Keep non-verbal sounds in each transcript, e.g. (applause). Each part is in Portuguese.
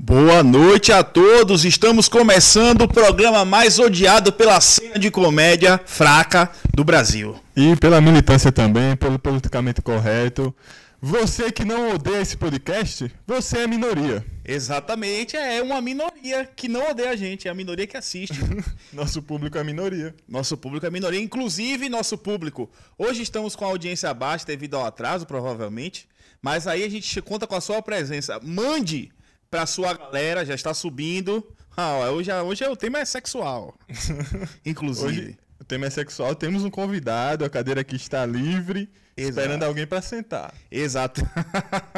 Boa noite a todos. Estamos começando o programa mais odiado pela cena de comédia fraca do Brasil. E pela militância também, pelo politicamente correto. Você que não odeia esse podcast, você é a minoria. Exatamente, é uma minoria que não odeia a gente, é a minoria que assiste. (laughs) nosso público é a minoria. Nosso público é a minoria, inclusive nosso público. Hoje estamos com a audiência baixa devido ao atraso, provavelmente. Mas aí a gente conta com a sua presença. Mande pra sua galera, já está subindo. Ah, hoje, é, hoje é, o tema é sexual. (laughs) Inclusive. Hoje, o tema é sexual. Temos um convidado, a cadeira aqui está livre, Exato. esperando alguém para sentar. Exato.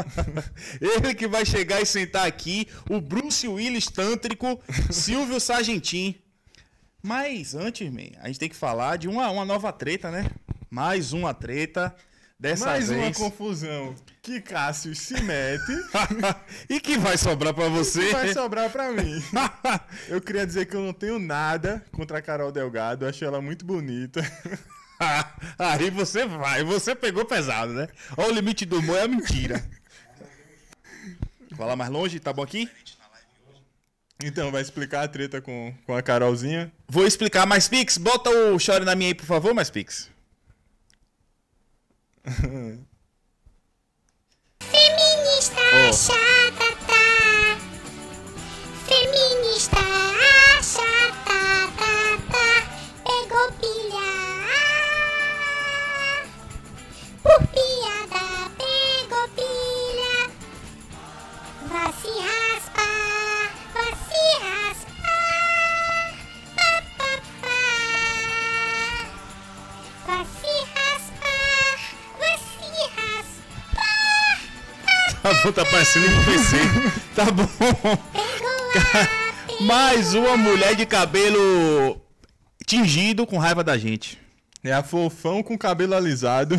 (laughs) Ele que vai chegar e sentar aqui, o Bruce Willis Tântrico, Silvio Sargentin. Mas antes, man, a gente tem que falar de uma, uma nova treta, né? Mais uma treta. Dessa Mais vez... uma confusão que Cássio se mete. (laughs) e que vai sobrar para você. E que vai sobrar para mim. (laughs) eu queria dizer que eu não tenho nada contra a Carol Delgado. Eu achei ela muito bonita. (laughs) Aí você vai. Você pegou pesado, né? Olha o limite do humor é a mentira. lá mais longe, tá bom aqui? Então, vai explicar a treta com, com a Carolzinha? Vou explicar, mais Pix, bota o chore na minha aí, por favor, mais Pix. Feminista oh. chata. Tá bom, tá parecendo um PC. (laughs) Tá bom. Mais uma mulher de cabelo tingido com raiva da gente. É a fofão com cabelo alisado.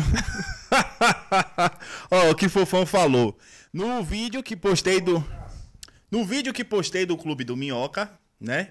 (laughs) Ó, o que fofão falou. No vídeo que postei do. No vídeo que postei do Clube do Minhoca, né?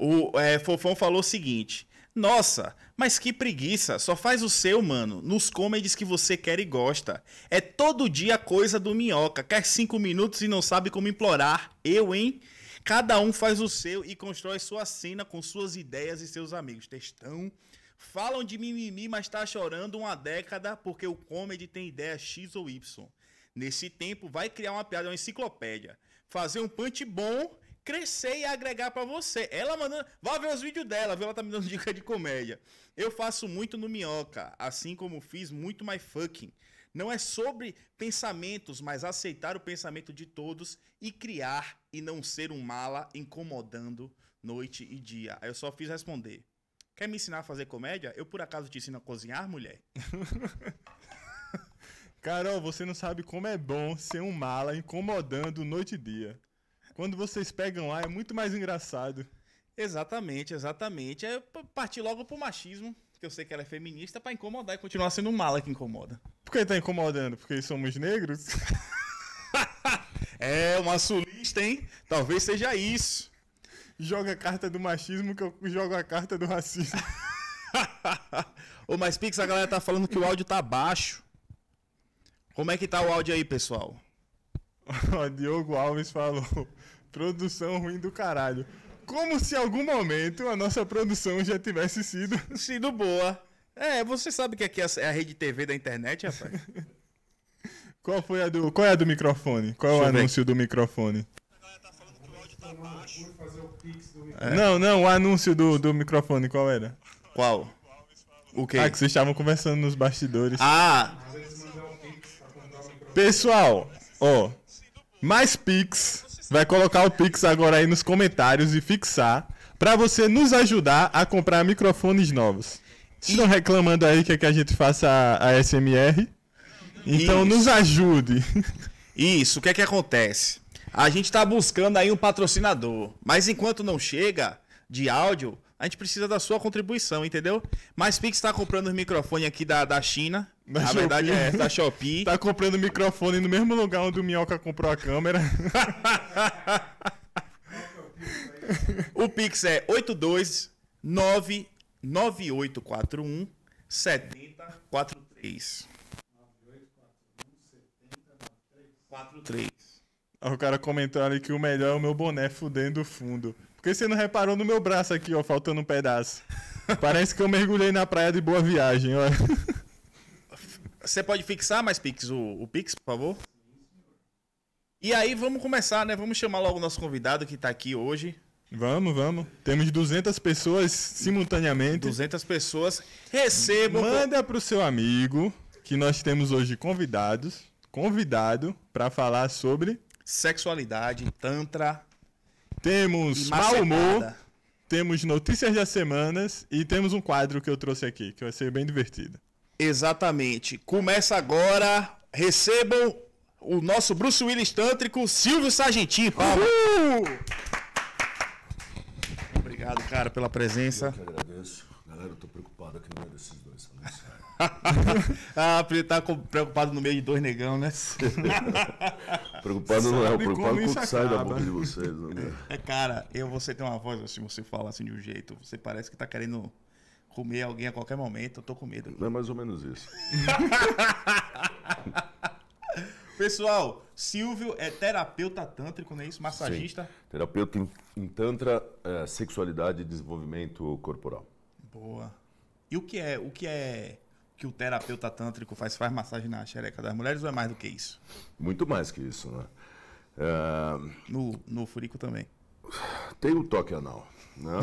O é, Fofão falou o seguinte: nossa, mas que preguiça, só faz o seu, mano, nos comedies que você quer e gosta. É todo dia coisa do minhoca, quer cinco minutos e não sabe como implorar. Eu, hein? Cada um faz o seu e constrói sua cena com suas ideias e seus amigos. Textão. Falam de mimimi, mas tá chorando uma década porque o comedy tem ideia X ou Y. Nesse tempo, vai criar uma piada, uma enciclopédia. Fazer um punch bom crescer e agregar para você. Ela mandando. Vá ver os vídeos dela, viu? Ela tá me dando (laughs) dica de comédia. Eu faço muito no Minhoca, assim como fiz muito My Fucking. Não é sobre pensamentos, mas aceitar o pensamento de todos e criar e não ser um mala incomodando noite e dia. Aí eu só fiz responder. Quer me ensinar a fazer comédia? Eu por acaso te ensino a cozinhar, mulher? (laughs) Carol, você não sabe como é bom ser um mala incomodando noite e dia. Quando vocês pegam lá, é muito mais engraçado. Exatamente, exatamente. É partir logo pro machismo, que eu sei que ela é feminista, para incomodar e continuar sendo um mala que incomoda. Por que tá incomodando? Porque somos negros? (laughs) é, uma sulista, hein? Talvez seja isso. Joga a carta do machismo que eu jogo a carta do racismo. (laughs) Ô, mas Pix, a galera tá falando que o áudio tá baixo. Como é que tá o áudio aí, pessoal? (laughs) Diogo Alves falou. Produção ruim do caralho. Como se em algum momento a nossa produção já tivesse sido. (laughs) Sido boa. É, você sabe que aqui é a é rede TV da internet, rapaz. (laughs) qual foi a do. Qual é a do microfone? Qual Deixa é o anúncio ver. do microfone? Tá é. Não, não, o anúncio do, do microfone, qual era? Qual? O quê? Ah, que vocês estavam conversando nos bastidores. Ah! Pessoal, ó, mais Pix vai colocar o Pix agora aí nos comentários e fixar para você nos ajudar a comprar microfones novos. Estão e... reclamando aí que, é que a gente faça a, SMR. Então Isso. nos ajude. Isso, o que é que acontece? A gente está buscando aí um patrocinador, mas enquanto não chega de áudio, a gente precisa da sua contribuição, entendeu? Mas Pix está comprando os microfones aqui da, da China. Da a verdade é da Shopee. (laughs) Tá comprando microfone no mesmo lugar onde o Minhoca comprou a câmera. (laughs) o Pix é 8299841 7043. 43. O cara comentou ali que o melhor é o meu boné fudendo fundo. Porque você não reparou no meu braço aqui, ó, faltando um pedaço. Parece que eu mergulhei na praia de boa viagem, ó. Você pode fixar mais Pix, o, o Pix, por favor? E aí vamos começar, né? Vamos chamar logo o nosso convidado que está aqui hoje. Vamos, vamos. Temos 200 pessoas simultaneamente. 200 pessoas. Recebam. Manda pro seu amigo que nós temos hoje convidados, convidado para falar sobre sexualidade, tantra, temos mau humor, temos notícias das semanas e temos um quadro que eu trouxe aqui, que vai ser bem divertido. Exatamente. Começa agora. Recebam o nosso Bruce Willis tântrico, Silvio Sargentim. Uhul! Obrigado, cara, pela presença. Eu que agradeço. Galera, eu tô preocupado aqui no meio desses (laughs) ah, porque ele tá preocupado no meio de dois negão, né? (laughs) preocupado não é, preocupado com o que sai da boca de vocês. Né? É, cara, eu, você tem uma voz assim, você fala assim de um jeito, você parece que tá querendo comer alguém a qualquer momento, eu tô com medo. É mais ou menos isso. (laughs) Pessoal, Silvio é terapeuta tântrico, não é isso? Massagista? Sim. Terapeuta em, em tantra, é, sexualidade e desenvolvimento corporal. Boa. E o que é, o que é que o terapeuta tântrico faz? Faz massagem na xereca das mulheres ou é mais do que isso? Muito mais que isso, né? É... No, no furico também. Tem o toque anal, né?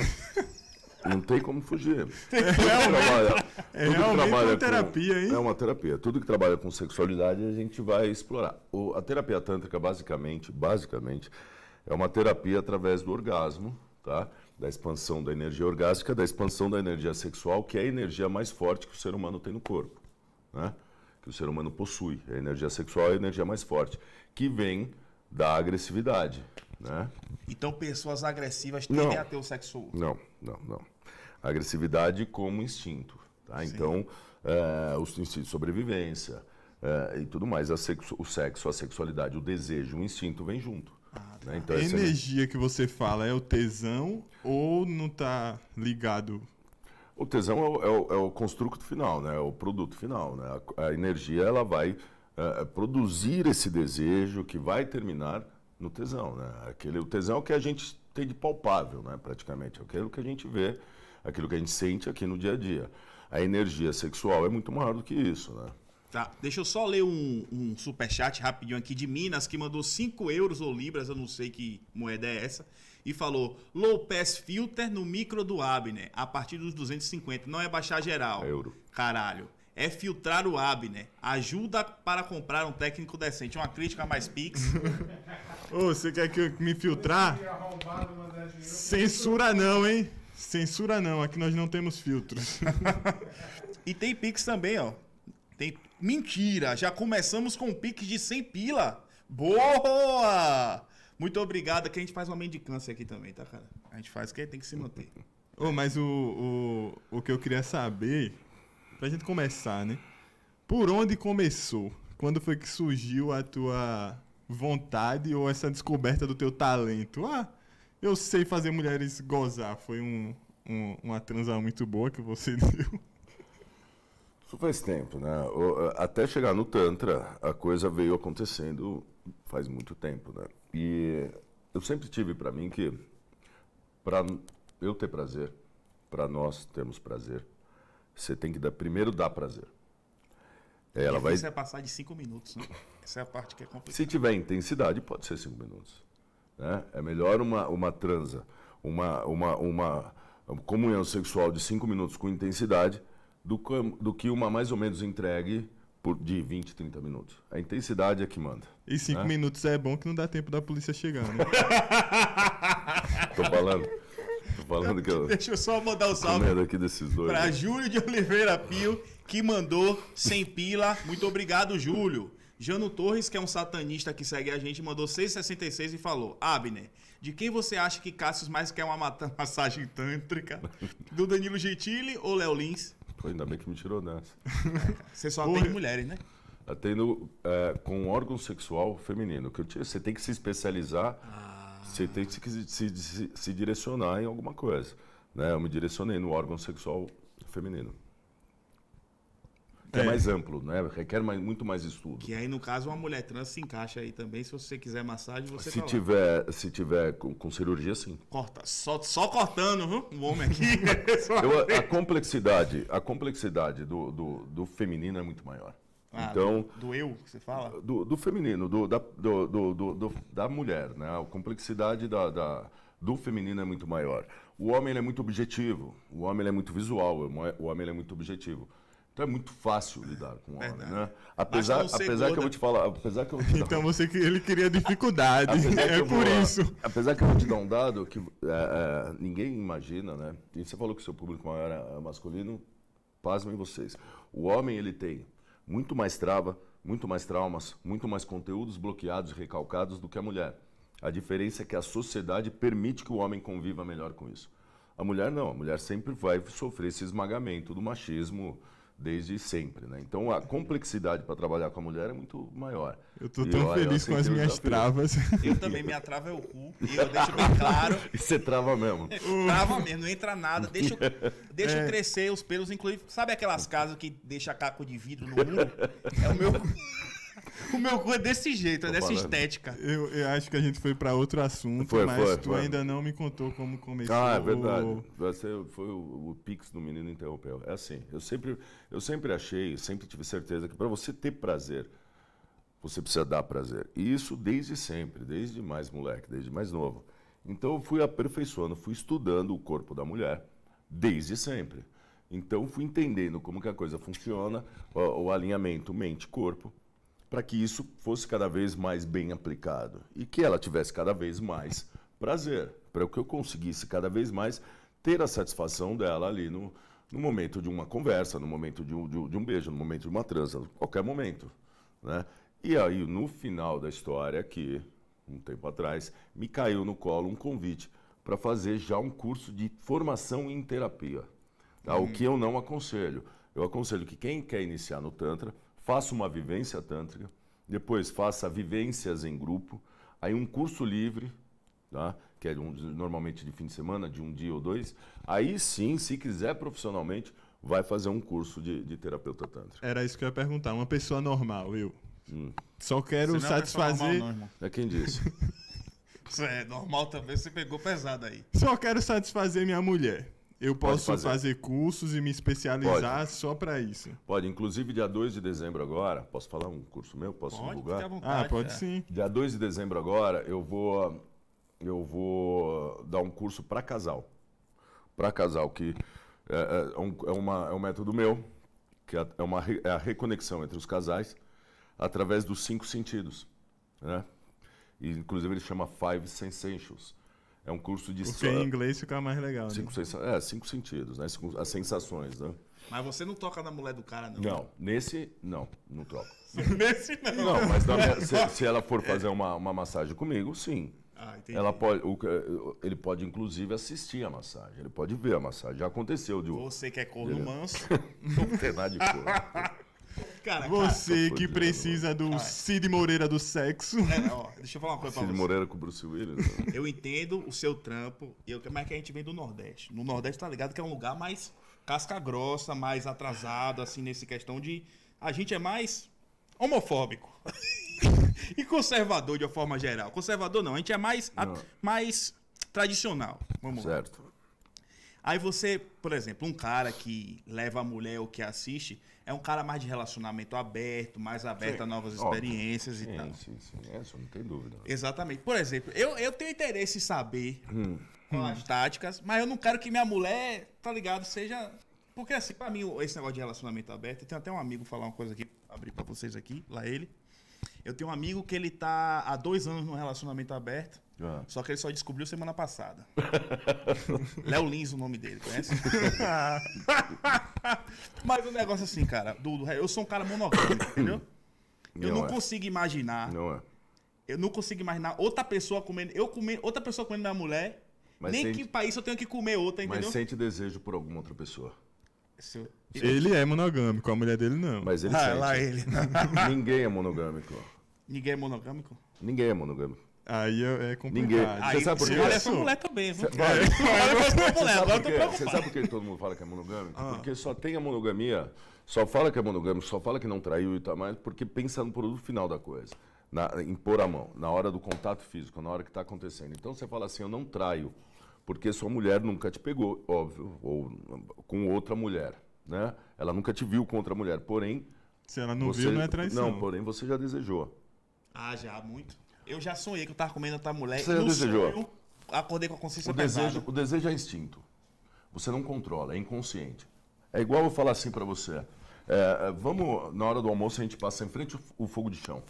(laughs) não tem como fugir. Tem tudo trabalha, é tudo que é trabalha uma terapia, hein? É uma terapia. Tudo que trabalha com sexualidade a gente vai explorar. O, a terapia tântrica, basicamente, basicamente, é uma terapia através do orgasmo, tá? da expansão da energia orgástica, da expansão da energia sexual, que é a energia mais forte que o ser humano tem no corpo, né? que o ser humano possui. A energia sexual é a energia mais forte, que vem da agressividade. Né? Então, pessoas agressivas tendem não, a ter o sexo. Não, não, não. Agressividade como instinto. Tá? Então, é, os instintos de sobrevivência é, e tudo mais, sexo, o sexo, a sexualidade, o desejo, o instinto vem junto. Ah, tá. né? então, a é energia que você fala é o tesão ou não está ligado? O tesão é o, é, o, é o construto final, né? É o produto final, né? A, a energia ela vai é, é produzir esse desejo que vai terminar no tesão, né? Aquele o tesão é que a gente tem de palpável, né? Praticamente, aquilo que a gente vê, aquilo que a gente sente aqui no dia a dia. A energia sexual é muito maior do que isso, né? Tá. Deixa eu só ler um, um superchat rapidinho aqui de Minas, que mandou 5 euros ou libras, eu não sei que moeda é essa, e falou: Low Pass Filter no micro do Abner, a partir dos 250. Não é baixar geral. É euro. Caralho. É filtrar o Abner. Ajuda para comprar um técnico decente. Uma crítica mais Pix. (laughs) Ô, você quer que eu me filtrar? É é Censura não, hein? Censura não. Aqui nós não temos filtros. (laughs) e tem Pix também, ó. Tem Mentira, já começamos com um pique de 100 pila. Boa! Muito obrigado, que a gente faz uma mendicância aqui também, tá, cara? A gente faz que tem que se manter. oh, (laughs) mas o, o, o que eu queria saber, pra gente começar, né? Por onde começou? Quando foi que surgiu a tua vontade ou essa descoberta do teu talento? Ah, eu sei fazer mulheres gozar. Foi um, um uma transa muito boa que você (laughs) deu. Isso faz tempo, né? Até chegar no Tantra, a coisa veio acontecendo faz muito tempo, né? E eu sempre tive para mim que para eu ter prazer, para nós termos prazer, você tem que dar, primeiro dar prazer. É, ela vai. Isso é passar de cinco minutos, né? Essa é a parte que é complicada. Se tiver intensidade, pode ser cinco minutos. Né? É melhor uma, uma transa, uma, uma, uma comunhão sexual de cinco minutos com intensidade do que, do que uma mais ou menos entregue por, de 20, 30 minutos. A intensidade é que manda. E 5 né? minutos é bom que não dá tempo da polícia chegando. Né? (laughs) Tô falando. Tô falando que eu. (laughs) Deixa eu só mandar o um salve. aqui desses dois. Pra né? Júlio de Oliveira Pio, que mandou sem pila. Muito obrigado, Júlio. Jano Torres, que é um satanista que segue a gente, mandou 666 e falou: Abner, de quem você acha que Cassius mais quer uma massagem tântrica? Do Danilo Gentili ou Léo Lins? Pô, ainda bem que me tirou dessa. (laughs) Você só Porra. atende mulheres, né? Atendo é, com órgão sexual feminino. Que te, você tem que se especializar, ah. você tem que se, se, se, se, direcionar em alguma coisa. Né? Eu me direcionei no órgão sexual feminino que é, é mais amplo, né? Requer mais, muito mais estudo. Que aí, no caso, uma mulher trans se encaixa aí também. Se você quiser massagem, você Se tá tiver, lá. se tiver com, com, cirurgia, sim. Corta. Só, só cortando, viu? O homem aqui. (laughs) Eu, a complexidade, a complexidade do, do, do feminino é muito maior. Ah, então, do, do, eu que você fala? Do, do feminino, do, da, do, da mulher, né? A complexidade da, da, do feminino é muito maior. O homem é muito objetivo, o homem é muito visual, o homem é muito objetivo. Então é muito fácil lidar com homem, Verdade. né? Apesar, apesar que eu vou te falar, apesar que eu vou te dar... Então você ele queria dificuldade, (laughs) é por vou, isso. Apesar que eu vou te dar um dado que é, é, ninguém imagina, né? E você falou que o seu público maior é, é masculino, pasmem vocês. O homem ele tem muito mais trava, muito mais traumas, muito mais conteúdos bloqueados e recalcados do que a mulher. A diferença é que a sociedade permite que o homem conviva melhor com isso. A mulher não, a mulher sempre vai sofrer esse esmagamento do machismo, desde sempre, né? Então a complexidade para trabalhar com a mulher é muito maior. Eu estou tão eu, feliz eu com as minhas travas. Eu também, minha trava é o cu, e eu deixo bem claro. (laughs) E você trava mesmo. (laughs) trava mesmo, não entra nada, deixa, deixa é. crescer os pelos, inclusive, sabe aquelas casas que deixa caco de vidro no muro? É o meu o meu cu é desse jeito, é dessa falando. estética. Eu, eu, acho que a gente foi pra outro assunto, foi, mas foi, tu foi. ainda não me contou como começou. Ah, é verdade. Você foi o, o pix do menino interrompeu. É assim, eu sempre, eu sempre achei, sempre tive certeza que para você ter prazer, você precisa dar prazer. E isso desde sempre, desde mais moleque, desde mais novo. Então eu fui aperfeiçoando, fui estudando o corpo da mulher desde sempre. Então fui entendendo como que a coisa funciona, o, o alinhamento mente-corpo para que isso fosse cada vez mais bem aplicado e que ela tivesse cada vez mais prazer, para que eu conseguisse cada vez mais ter a satisfação dela ali no, no momento de uma conversa, no momento de um, de, de um beijo, no momento de uma transa, qualquer momento. Né? E aí, no final da história, que um tempo atrás, me caiu no colo um convite para fazer já um curso de formação em terapia. Tá? O uhum. que eu não aconselho. Eu aconselho que quem quer iniciar no Tantra faça uma vivência tântrica, depois faça vivências em grupo, aí um curso livre, tá? que é um, normalmente de fim de semana, de um dia ou dois, aí sim, se quiser profissionalmente, vai fazer um curso de, de terapeuta tântrico. Era isso que eu ia perguntar. Uma pessoa normal, eu. Hum. Só quero é satisfazer. É, normal, é quem disse. Isso (laughs) é normal também, você pegou pesado aí. Só quero satisfazer minha mulher. Eu posso fazer. fazer. cursos e me especializar Pode. só para isso. Pode, inclusive dia 2 de dezembro agora, posso falar um curso meu? Posso pode, divulgar? Ah, vontade, ah, pode é. sim. Dia 2 de dezembro agora, eu vou eu vou dar um curso para casal. Para casal que é, é, é, um, é, uma, é um método meu, que é, é uma, é a reconexão entre os casais através dos cinco sentidos, né? E, inclusive ele chama Five Sensations é um curso de... Porque em inglês fica mais legal, né? cinco, né? É, cinco sentidos, né? Cinco, as sensações, né? Mas você não toca na mulher do cara, não? Não, nesse, não, não troco. (laughs) nesse não? Não, mas minha, se, (laughs) se, ela for fazer uma, uma massagem comigo, sim. Ah, entendi. Ela pode, o, ele pode, inclusive, assistir a massagem, ele pode ver a massagem. Já aconteceu. De, você que é corno manso. (laughs) não tem nada de corno. Cara, Você cara, que precisa do cara. Cid Moreira do sexo. É, ó, deixa eu falar uma coisa Cid pra você. Cid Moreira com o Bruce Willis. Né? Eu entendo o seu trampo, eu, mas é que a gente vem do Nordeste. No Nordeste tá ligado que é um lugar mais casca grossa, mais atrasado, assim, nesse questão de. A gente é mais homofóbico. (laughs) e conservador de uma forma geral. Conservador não, a gente é mais, a, mais tradicional. Vamos certo. Lá. Aí você, por exemplo, um cara que leva a mulher ou que assiste, é um cara mais de relacionamento aberto, mais aberto sim. a novas experiências e tal. Sim, sim, é, sim. não tem dúvida. Exatamente. Por exemplo, eu, eu tenho interesse em saber hum, hum. as táticas, mas eu não quero que minha mulher, tá ligado, seja. Porque assim, pra mim, esse negócio de relacionamento aberto, eu tenho até um amigo falar uma coisa aqui, abrir pra vocês aqui, lá ele. Eu tenho um amigo que ele tá há dois anos num relacionamento aberto. Ah. Só que ele só descobriu semana passada. (laughs) Léo Lins, o nome dele, conhece? (laughs) Mas o um negócio é assim, cara, do, do, é, eu sou um cara monogâmico, (coughs) entendeu? Não eu não é. consigo imaginar. Não é. Eu não consigo imaginar outra pessoa comendo. Eu comendo outra pessoa comendo minha mulher. Mas nem sente, que país eu tenho que comer outra, entendeu? Mas sente desejo por alguma outra pessoa. Ele é monogâmico, a mulher dele não. Mas ele ah, sente. Lá ele. (laughs) Ninguém é monogâmico. Ninguém é monogâmico? Ninguém é monogâmico. Aí é, é complicado. Ninguém. Aí, você (laughs) sabe por quê? Olha essa mulher também, viu? Vai, vai, Você sabe por que todo mundo fala que é monogâmico? Ah. Porque só tem a monogamia, só fala que é monogâmico, só fala que não traiu e tal tá mas porque pensa no produto final da coisa. Na, em pôr a mão, na hora do contato físico, na hora que está acontecendo. Então você fala assim, eu não traio, porque sua mulher nunca te pegou, óbvio, ou com outra mulher, né? Ela nunca te viu com outra mulher, porém... Se ela não você, viu, não é traição. Não, porém você já desejou. Ah, já, muito. Eu já sonhei que eu tava comendo outra mulher. Você no desejou? Sonho, acordei com a consciência o desejo, o desejo é instinto. Você não controla, é inconsciente. É igual eu falar assim para você. É, é, vamos, na hora do almoço, a gente passa em frente o fogo de chão.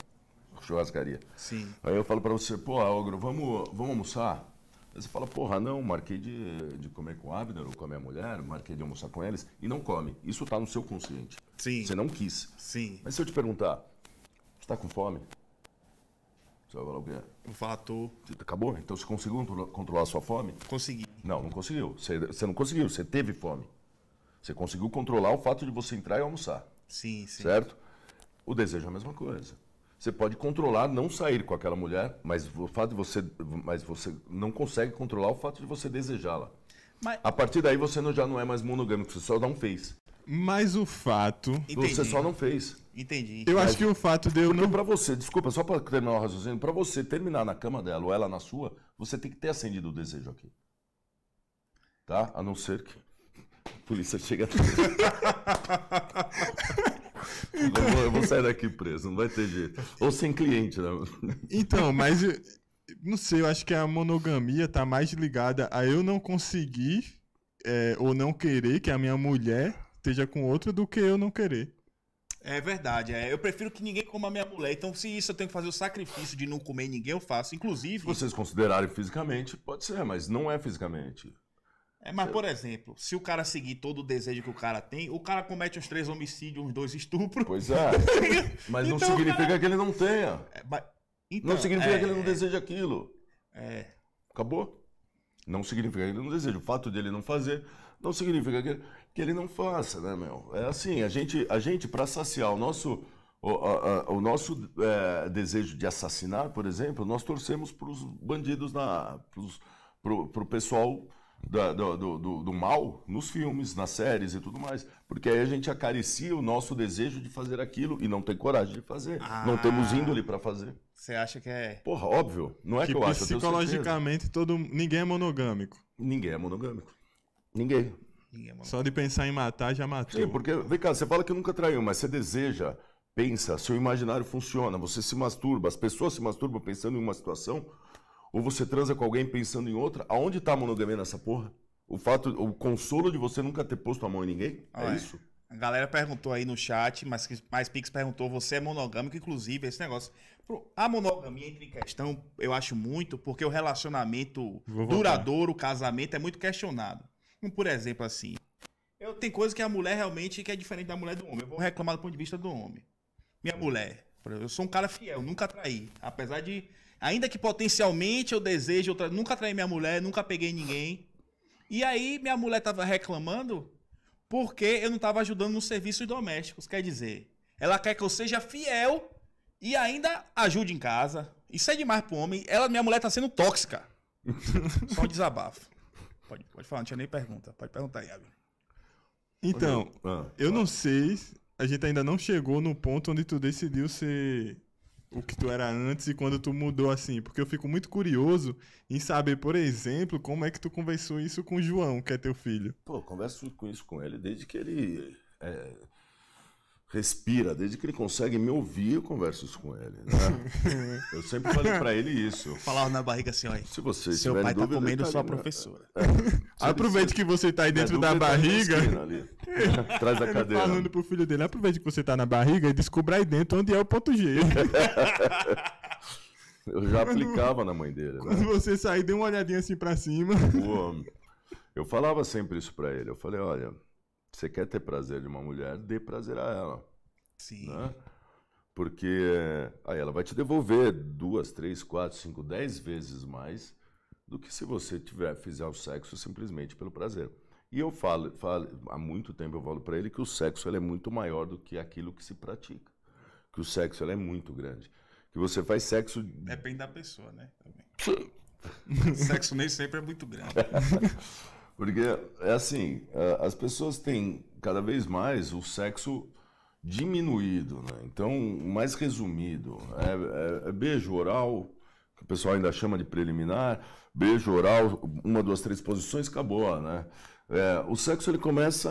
Churrascaria. Sim. Aí eu falo para você, pô, Ogro, vamos, vamos almoçar? Aí você fala, porra, não, marquei de, de comer com o Abner ou com a minha mulher, marquei de almoçar com eles, e não come. Isso tá no seu consciente. Sim. Você não quis. Sim. Mas se eu te perguntar, você tá com fome? Você vai falar o quê? Vou falar, tô. Acabou? Então você conseguiu controlar a sua fome? Consegui. Não, não conseguiu. Você, você não conseguiu, você teve fome. Você conseguiu controlar o fato de você entrar e almoçar. Sim, sim. Certo? O desejo é a mesma coisa. Você pode controlar não sair com aquela mulher, mas o fato de você, mas você não consegue controlar o fato de você desejá-la. Mas... A partir daí você não, já não é mais monogâmico, você só dá um face. Mas o fato. Entendi. Você só não fez. Entendi. Eu Mas... acho que o fato de eu não. para você, desculpa, só para terminar o raciocínio, para você terminar na cama dela ou ela na sua, você tem que ter acendido o desejo aqui. Tá? A não ser que. A polícia chega. (laughs) eu, vou, sair daqui preso, não vai ter jeito. Ou sem cliente, né? Então, mas não sei, eu acho que a monogamia tá mais ligada a eu não conseguir é, ou não querer que a minha mulher esteja com outro do que eu não querer. É verdade, é. Eu prefiro que ninguém coma minha mulher. Então, se isso eu tenho que fazer o sacrifício de não comer ninguém, eu faço. Inclusive. Se vocês considerarem fisicamente, pode ser, mas não é fisicamente. É, mas, por exemplo, se o cara seguir todo o desejo que o cara tem, o cara comete uns três homicídios, uns dois estupros. Pois é. (laughs) mas então, não significa cara... que ele não tenha. É, mas... então, não significa é... que ele não é. deseja aquilo. É. Acabou? Não significa que ele não deseja. O fato dele não fazer não significa que ele que ele não faça, né, meu? É assim, a gente, a gente para saciar o nosso, o, a, a, o nosso é, desejo de assassinar, por exemplo, nós torcemos para os bandidos, para o pro, pro pessoal da, do, do, do, mal nos filmes, nas séries e tudo mais. Porque aí a gente acaricia o nosso desejo de fazer aquilo e não tem coragem de fazer. Ah, não temos ah. índole para fazer. Você acha que é. Porra, óbvio. Não é que, que eu acho. Psicologicamente, todo, ninguém é monogâmico. Ninguém é monogâmico. Ninguém. É Só de pensar em matar, já matou. Sim, porque, vem cá, você fala que nunca traiu, mas você deseja, pensa, seu imaginário funciona, você se masturba, as pessoas se masturbam pensando em uma situação, ou você transa com alguém pensando em outra. Aonde tá a monogamia nessa porra? O fato, o consolo de você nunca ter posto a mão em ninguém? Ah, é, é isso? A galera perguntou aí no chat, mas mais Pix perguntou, você é monogâmico, inclusive, esse negócio. A monogamia entra em questão, eu acho muito, porque o relacionamento duradouro, o casamento é muito questionado por exemplo, assim, eu tem coisa que a mulher realmente que é diferente da mulher do homem. Eu vou reclamar do ponto de vista do homem. Minha mulher, eu sou um cara fiel, nunca traí. Apesar de. Ainda que potencialmente eu deseje, eu tra... nunca traí minha mulher, nunca peguei ninguém. E aí minha mulher tava reclamando porque eu não tava ajudando nos serviços domésticos. Quer dizer, ela quer que eu seja fiel e ainda ajude em casa. Isso é demais pro homem. Ela, minha mulher tá sendo tóxica. (laughs) Só um desabafo. Pode, pode falar, não tinha nem pergunta. Pode perguntar aí, Abel. Então, ah, eu não sei, a gente ainda não chegou no ponto onde tu decidiu ser o que tu era antes e quando tu mudou assim, porque eu fico muito curioso em saber, por exemplo, como é que tu conversou isso com o João, que é teu filho. Pô, converso com isso com ele desde que ele é, respira, desde que ele consegue me ouvir, eu converso isso com ele. Né? (laughs) eu sempre falei para ele isso. Falava na barriga assim, olha. Se você seu pai tá dúvida, tá comendo tá sua ali, né? professora. É, (laughs) aproveite que você tá aí dentro da tá barriga. Tá Atrás da cadeira. Falando pro filho dele, aproveite que você tá na barriga e descubra aí dentro onde é o ponto G. (laughs) eu já aplicava quando, na mãe dele. Né? Quando você sair, dê uma olhadinha assim para cima. Pô, eu falava sempre isso para ele. Eu falei, olha, você quer ter prazer de uma mulher, dê prazer a ela. Sim. Né? Porque aí ela vai te devolver duas, três, quatro, cinco, dez vezes mais do que se você tiver fizer o sexo simplesmente pelo prazer. E eu falo, falo há muito tempo eu falo para ele que o sexo é muito maior do que aquilo que se pratica. Que o sexo é muito grande. Que você faz sexo. Depende da pessoa, né? Também. (laughs) sexo nem sempre é muito grande. (laughs) Porque é assim, as pessoas têm cada vez mais o sexo diminuído, né? Então, mais resumido, é, é, é beijo oral, que o pessoal ainda chama de preliminar, beijo oral, uma, duas, três posições, acabou, né? É, o sexo ele começa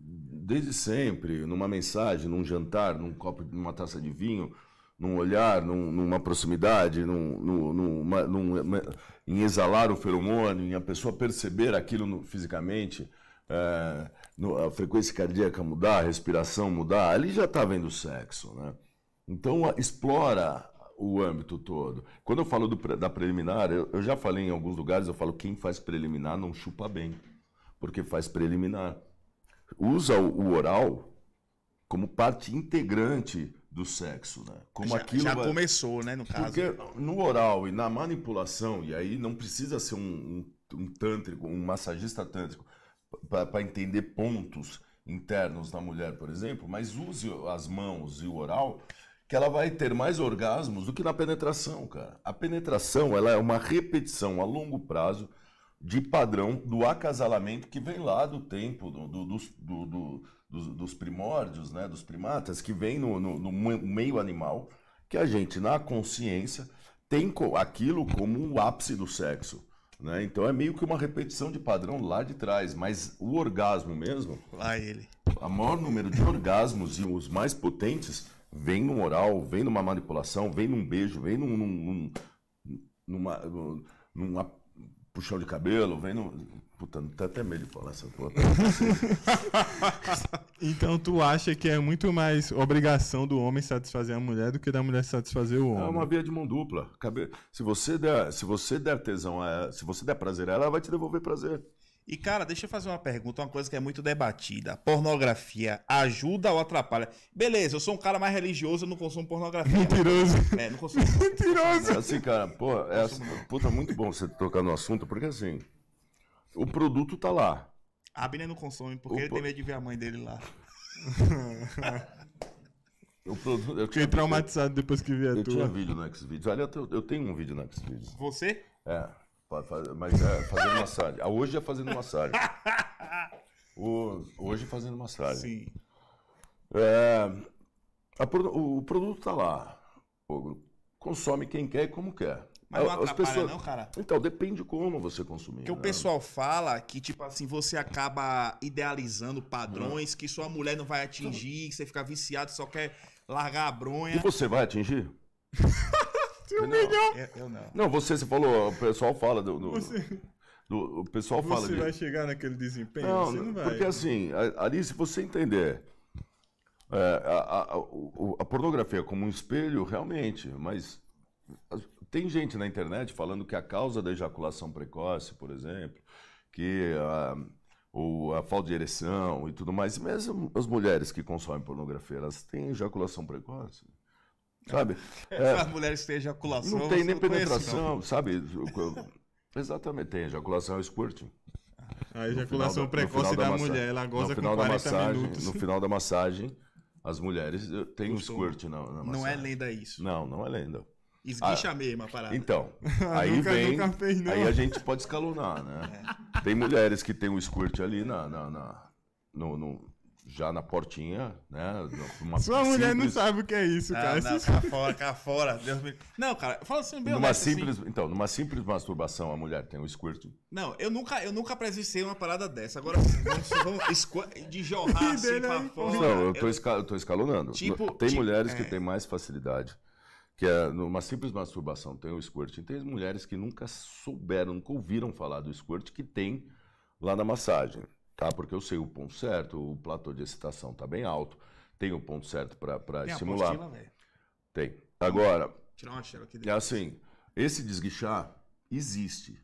desde sempre, numa mensagem, num jantar, num copo, numa taça de vinho, num olhar, num, numa proximidade, num, num, numa, numa, em exalar o feromônio, em a pessoa perceber aquilo no, fisicamente, é, no, a frequência cardíaca mudar, a respiração mudar, ali já está vendo sexo. Né? Então, a, explora o âmbito todo. Quando eu falo do, da preliminar, eu, eu já falei em alguns lugares, eu falo quem faz preliminar não chupa bem, porque faz preliminar. Usa o, o oral como parte integrante do sexo, né? Como já, aquilo já vai... começou, né, no caso. Porque no oral e na manipulação, e aí não precisa ser um, um, um tântrico, um massagista tântrico, para entender pontos internos da mulher, por exemplo, mas use as mãos e o oral, que ela vai ter mais orgasmos do que na penetração, cara. A penetração, ela é uma repetição a longo prazo de padrão do acasalamento que vem lá do tempo, do, do, do, do dos, dos primórdios, né, dos primatas, que vem no, no, no meio animal, que a gente, na consciência, tem aquilo como o um ápice do sexo. Né? Então é meio que uma repetição de padrão lá de trás, mas o orgasmo mesmo. Lá ele. A maior número de orgasmos e os mais potentes vem no oral, vem numa manipulação, vem num beijo, vem num, num, num numa, numa puxão de cabelo, vem no Puta, não tá até medo de falar essa porra. Tá? (laughs) então tu acha que é muito mais obrigação do homem satisfazer a mulher do que da mulher satisfazer o é homem? É uma via de mão dupla. Se você der, se você der tesão, a, se você der prazer a ela, ela vai te devolver prazer. E, cara, deixa eu fazer uma pergunta, uma coisa que é muito debatida. Pornografia ajuda ou atrapalha? Beleza, eu sou um cara mais religioso, eu não consumo pornografia. Mentiroso. (laughs) É, não consumo. Mentiroso. É assim, cara, pô, é assim, puta, muito bom você tocar no assunto, porque assim, o produto tá lá. A Abner não consome porque o ele tem medo de ver a mãe dele lá. Eu, (laughs) produzo, eu Fiquei traumatizado depois que vi a eu tua. Eu tinha vídeo no Xvideos. Olha, eu, eu tenho um vídeo no Xvideos. Você? É. Mas é, fazendo massagem. Ah, hoje é fazendo massagem. (laughs) O, hoje é fazendo massagem. Sim. É, a, o, o produto está lá. O, consome quem quer e como quer. Mas não atrapalha, pessoas... não, cara? Então, depende como você consumir. Porque né? o pessoal fala que, tipo assim, você acaba idealizando padrões que sua mulher não vai atingir, que você fica viciado, só quer largar a bronha. E você vai atingir? (laughs) eu, não. Eu, eu não. Não, você, você falou, o pessoal fala do. do... Você... do o pessoal fala fala. Você vai chegar naquele desempenho? Não, você não vai. Porque assim, ali, se você entender é, a, a, a, a pornografia como um espelho, realmente, mas tem gente na internet falando que a causa da ejaculação precoce, por exemplo, que a, ou a falta de ereção e tudo mais, mesmo as mulheres que consomem pornografia, elas têm ejaculação precoce. Sabe? (laughs) É, as mulheres têm ejaculação. Não tem nem não penetração, conheço, sabe? Exatamente, tem ejaculação é squirting. A ejaculação da, precoce da, da mulher, ela goza com 40 massagem, minutos. No final da massagem, as mulheres eh, têm um squirt na, na massagem. Não é lenda isso. Não, não é lenda. Esguicha ah, mesmo a parada. Então, (laughs) aí nunca, vem. Nunca fez, aí a gente pode escalonar, né? (laughs) É. Tem mulheres que tem o um squirt ali na, na, na no, no, já na portinha, né? Uma Sua simples... mulher não sabe o que é isso, não, cara. Não, isso... cá fora, cá fora. Deus me... Não, cara, fala assim bem numa honesto, assim. simples, assim. Então, numa simples masturbação, a mulher tem um squirt. Não, eu nunca, eu nunca presenciei uma parada dessa. Agora, vamos, vamos de jorrar (laughs) assim pra fora. Não, eu tô, eu... Escal, eu tô escalonando. Tipo, tem tipo, mulheres que é. têm mais facilidade que é numa simples masturbação tem o squirt. tem as mulheres que nunca souberam, nunca ouviram falar do squirt que tem lá na massagem, tá? Porque eu sei o ponto certo, o platô de excitação tá bem alto, tem o ponto certo para estimular. velho. tem. Agora, tirar uma aqui é assim, esse desguichar existe,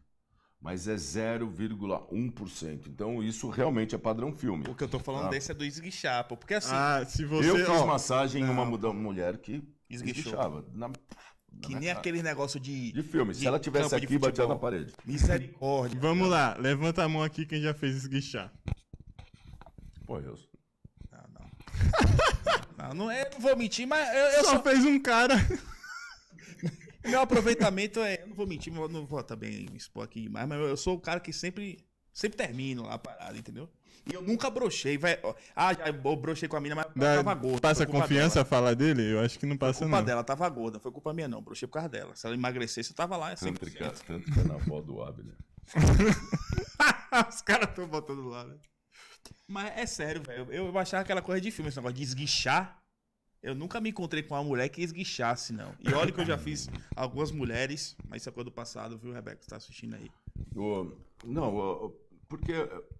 mas é 0,1%. Então isso realmente é padrão filme. O que eu tô falando ah. desse é do esguichar, pô, porque assim, ah, se você Eu fiz massagem não. em uma mulher que Esguichava. Na, na que nem cara. aquele negócio de. De filme. De, Se ela tivesse aqui, batia na parede. Misericórdia. Vamos lá, levanta a mão aqui quem já fez esguichar. Pô, eu. Não, não. (laughs) não, não, é, não vou mentir, mas eu, eu só, só fez um cara. (laughs) Meu aproveitamento é. Eu não vou mentir, não vou também me expor aqui demais, mas eu sou o cara que sempre. Sempre termino a parada, entendeu? E eu nunca brochei. Vai... Ah, já brochei com a mina, mas da, tava gorda. Passa confiança dela. a falar dele? Eu acho que não passa, foi culpa não. culpa dela, tava gorda. Foi culpa minha, não. Brochei por causa dela. Se ela emagrecesse, eu tava lá. É tanto, que, tanto que é na avó do Abner. (laughs) Os caras tão botando lá, né? Mas é sério, velho. Eu, eu achava aquela coisa de filme, esse negócio de esguichar. Eu nunca me encontrei com uma mulher que esguichasse, não. E olha que eu já fiz algumas mulheres, mas isso é coisa do passado, viu, Rebeca? Você tá assistindo aí. O, não, o, porque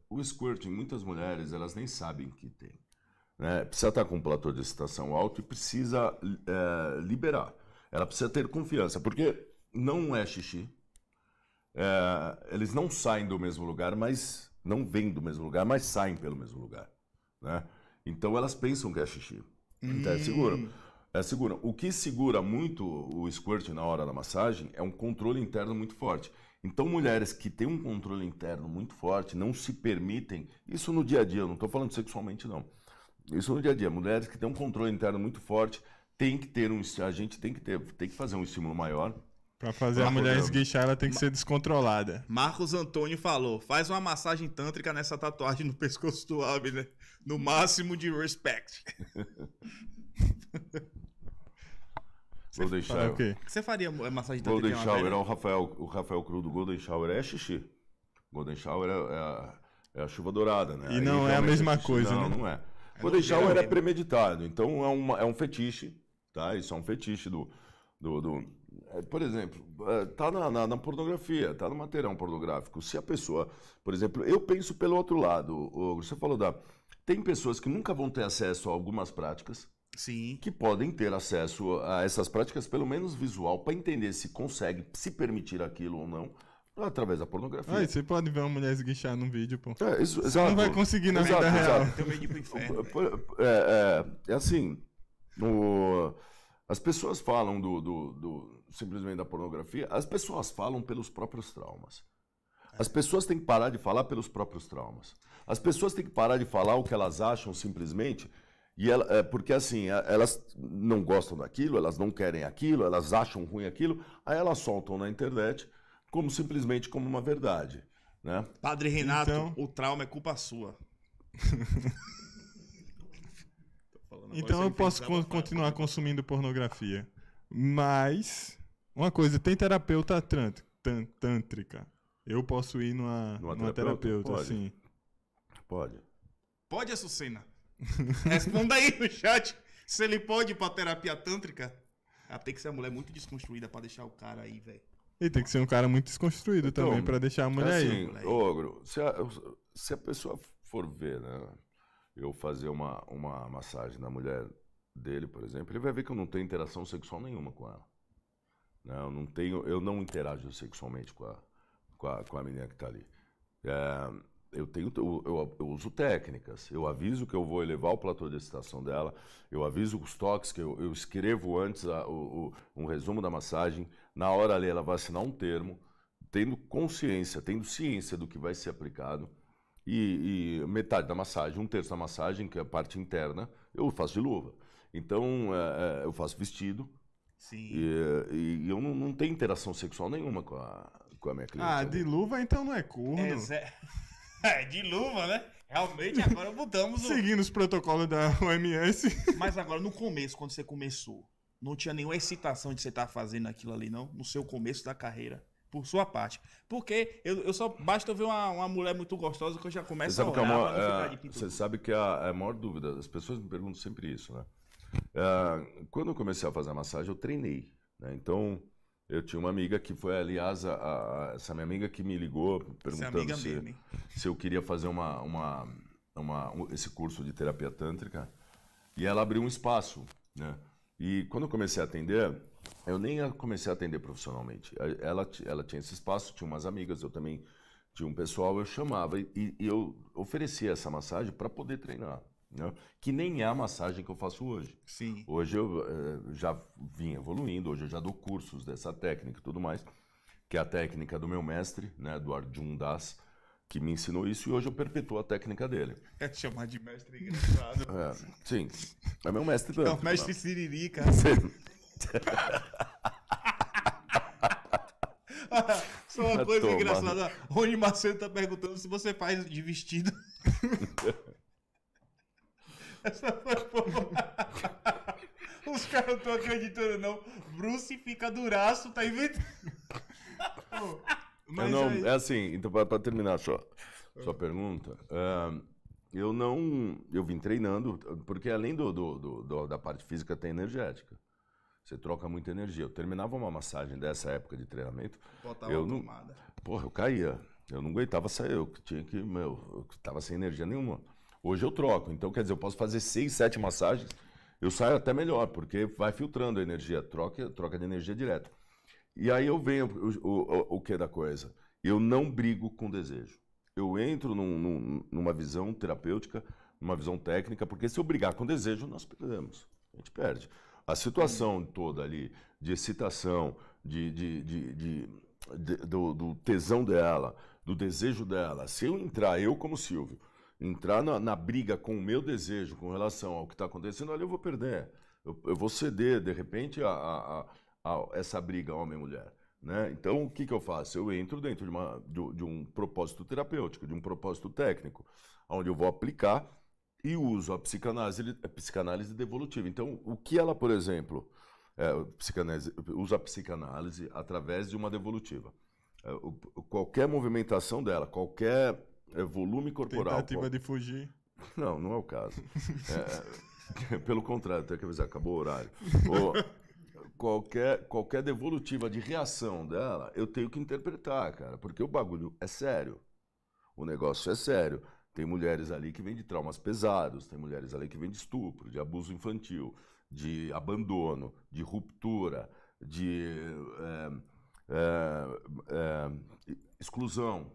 o squirt, muitas mulheres, elas nem sabem que tem. Né? Precisa estar tá com um platô de excitação alto e precisa é, liberar. Ela precisa ter confiança, porque não é xixi. É, eles não saem do mesmo lugar, mas não vêm do mesmo lugar, mas saem pelo mesmo lugar. Né? Então elas pensam que é xixi. Então é seguro. É seguro. O que segura muito o squirt na hora da massagem é um controle interno muito forte. Então, mulheres que têm um controle interno muito forte, não se permitem, isso no dia a dia, eu não estou falando sexualmente, não. Isso no dia a dia. Mulheres que têm um controle interno muito forte, tem que ter um. A gente tem que ter, tem que fazer um estímulo maior. Pra fazer a mulher esguichar, ela tem que ser descontrolada. Marcos Antônio falou: faz uma massagem tântrica nessa tatuagem no pescoço do Abner. Né? No máximo de respect. (laughs) Golden deixar Ah, okay. Você faria massagem tântrica? Golden Shower, o Rafael, o Rafael Cru do Golden Shower é xixi. Golden Shower é, é, a, é a, chuva dourada, né? E Aí não é a é mesma coisa, não, né? Não, é. é Golden Shower era né? premeditado, então é, uma, é um fetiche, tá? Isso é um fetiche do... do, do é, por exemplo, é, tá na, na, na, pornografia, tá no material pornográfico. Se a pessoa... Por exemplo, eu penso pelo outro lado. Você falou da... Tem pessoas que nunca vão ter acesso a algumas práticas, Sim. que podem ter acesso a essas práticas, pelo menos visual, para entender se consegue se permitir aquilo ou não. Através da pornografia. Aí, ah, você pode ver uma mulher esguichar num vídeo, pô. É, isso, você exato, não vai conseguir na exato, vida exato. real. pro É, é, é assim, o, as pessoas falam do, do, do, simplesmente da pornografia, as pessoas falam pelos próprios traumas. É. As pessoas têm que parar de falar pelos próprios traumas. As pessoas têm que parar de falar o que elas acham simplesmente e ela, é, porque assim, elas não gostam daquilo, elas não querem aquilo, elas acham ruim aquilo, aí elas soltam na internet como simplesmente como uma verdade. Né? Padre Renato, então... o trauma é culpa sua. então eu posso con continuar consumindo pornografia. Mas, uma coisa, tem terapeuta tântrica. Eu posso ir numa, numa, numa terapeuta, terapeuta pode. assim. Pode. Pode, Açucena. (laughs) Responda aí no chat se ele pode ir pra terapia tântrica. Ah, tem que ser uma mulher muito desconstruída pra deixar o cara aí, velho. E tem que ser um cara muito desconstruído então, também pra deixar a mulher assim, aí. Ogro, se a, se a pessoa for ver, né? Eu fazer uma, uma massagem na mulher dele, por exemplo, ele vai ver que eu não tenho interação sexual nenhuma com ela. Né? Eu, não tenho, eu não interajo sexualmente com a, com a, com a menina que tá ali. É, eu, tenho, eu, eu, eu, uso técnicas, eu aviso que eu vou elevar o platô de excitação dela, eu aviso os toques, que eu, eu escrevo antes a, o, o, um resumo da massagem, na hora ali ela vai assinar um termo, tendo consciência, tendo ciência do que vai ser aplicado, e, e metade da massagem, um terço da massagem, que é a parte interna, eu faço de luva. Então, é, é eu faço vestido, Sim. E, e eu não, não, tenho interação sexual nenhuma com a, com a minha cliente. Ah, né? de luva então não é curto É, (laughs) É, de luva, né? Realmente agora mudamos o... Seguindo os protocolos da OMS. Mas agora, no começo, quando você começou, não tinha nenhuma excitação de você estar tá fazendo aquilo ali, não? No seu começo da carreira por sua parte. Porque eu, eu só basta eu ver uma, uma mulher muito gostosa que eu já começo é a olhar é, Você sabe que é a, a maior dúvida, as pessoas me perguntam sempre isso, né? É, quando eu comecei a fazer a massagem, eu treinei. Né? Então, eu tinha uma amiga que foi, aliás, a, a, essa minha amiga que me ligou perguntando se, se eu queria fazer uma, uma, uma um, esse curso de terapia tântrica. E ela abriu um espaço, né? E quando eu comecei a atender, eu nem comecei a atender profissionalmente. Ela, ela tinha esse espaço, tinha umas amigas, eu também tinha um pessoal, eu chamava e, e eu oferecia essa massagem para poder treinar. Né? Que nem é a massagem que eu faço hoje. Sim. Hoje eu eh, já vim evoluindo, hoje eu já dou cursos dessa técnica e tudo mais, que é a técnica do meu mestre, né, Eduardo Arjun que me ensinou isso e hoje eu perpetuo a técnica dele. É chamar de mestre é engraçado. É, sim. É meu mestre tanto. É o mestre não. Tá? (laughs) Sim. (laughs) Só uma (laughs) coisa engraçada. Rony Macedo tá perguntando se você faz de vestido. (laughs) Os caras não estão acreditando, não. Bruce fica duraço, tá inventando. Mas não, É assim, então para terminar só sua pergunta, uh, eu não. Eu vim treinando, porque além do, do, do, da parte física tem energética. Você troca muita energia. Eu terminava uma massagem dessa época de treinamento. Botava eu não, tomada. Porra, eu caía. Eu não aguentava sair. Eu tinha que. Meu, eu tava sem energia nenhuma. Hoje eu troco. Então, quer dizer, eu posso fazer seis, sete massagens, eu saio até melhor, porque vai filtrando a energia, troca, troca de energia direto. E aí eu venho o, o, o que da coisa? Eu não brigo com desejo. Eu entro num, num, numa visão terapêutica, numa visão técnica, porque se eu brigar com desejo, nós perdemos. A gente perde. A situação toda ali de excitação, de, de, de, de do, do tesão dela, do desejo dela, se eu entrar, eu como Silvio, entrar na, na, briga com o meu desejo com relação ao que está acontecendo, ali eu vou perder. Eu, eu vou ceder, de repente, a, a, a essa briga homem-mulher. Né? Então, o que, que eu faço? Eu entro dentro de, uma, de, de, um propósito terapêutico, de um propósito técnico, onde eu vou aplicar e uso a psicanálise, a psicanálise devolutiva. Então, o que ela, por exemplo, é, usa a psicanálise através de uma devolutiva? É, o, qualquer movimentação dela, qualquer é volume corporal. Tentativa de fugir. (laughs) Não, não é o caso. (laughs) É, é, pelo contrário, até que dizer, acabou o horário. Ou, (laughs) qualquer, qualquer devolutiva de reação dela, eu tenho que interpretar, cara, porque o bagulho é sério. O negócio é sério. Tem mulheres ali que vêm de traumas pesados, tem mulheres ali que vêm de estupro, de abuso infantil, de abandono, de ruptura, de é, é, é, exclusão.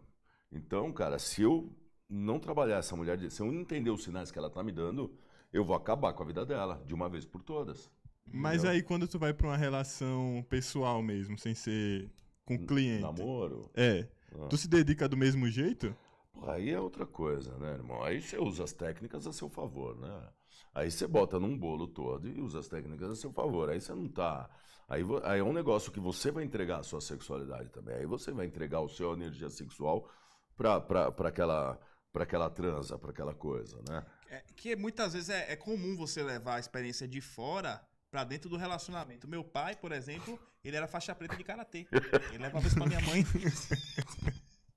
Então, cara, se eu não trabalhar essa mulher, se eu não entender os sinais que ela tá me dando, eu vou acabar com a vida dela, de uma vez por todas. Mas entendeu? aí quando tu vai para uma relação pessoal mesmo, sem ser com cliente. Namoro? É. Ah. Tu se dedica do mesmo jeito? Aí é outra coisa, né, irmão? Aí você usa as técnicas a seu favor, né? Aí você bota num bolo todo e usa as técnicas a seu favor. Aí você não tá. Aí, aí é um negócio que você vai entregar a sua sexualidade também. Aí você vai entregar a sua energia sexual para aquela para aquela transa, para aquela coisa, né? É, que muitas vezes é, é comum você levar a experiência de fora para dentro do relacionamento. Meu pai, por exemplo, ele era faixa preta de karatê. Ele levava isso para minha mãe.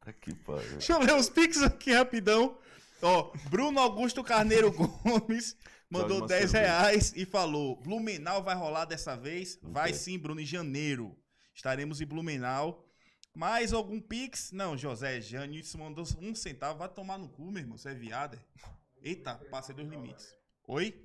aqui tá pariu. Deixa eu ler os pix aqui rapidão. Ó, Bruno Augusto Carneiro (laughs) Gomes mandou 10 reais e falou: Blumenau vai rolar dessa vez? Okay. Vai sim, Bruno, em janeiro. Estaremos em Blumenau mais algum pix? Não, José, Janilson mandou um centavo. Vai tomar no cu, meu irmão. Você é viado. É? Eita, passei dos limites. Oi?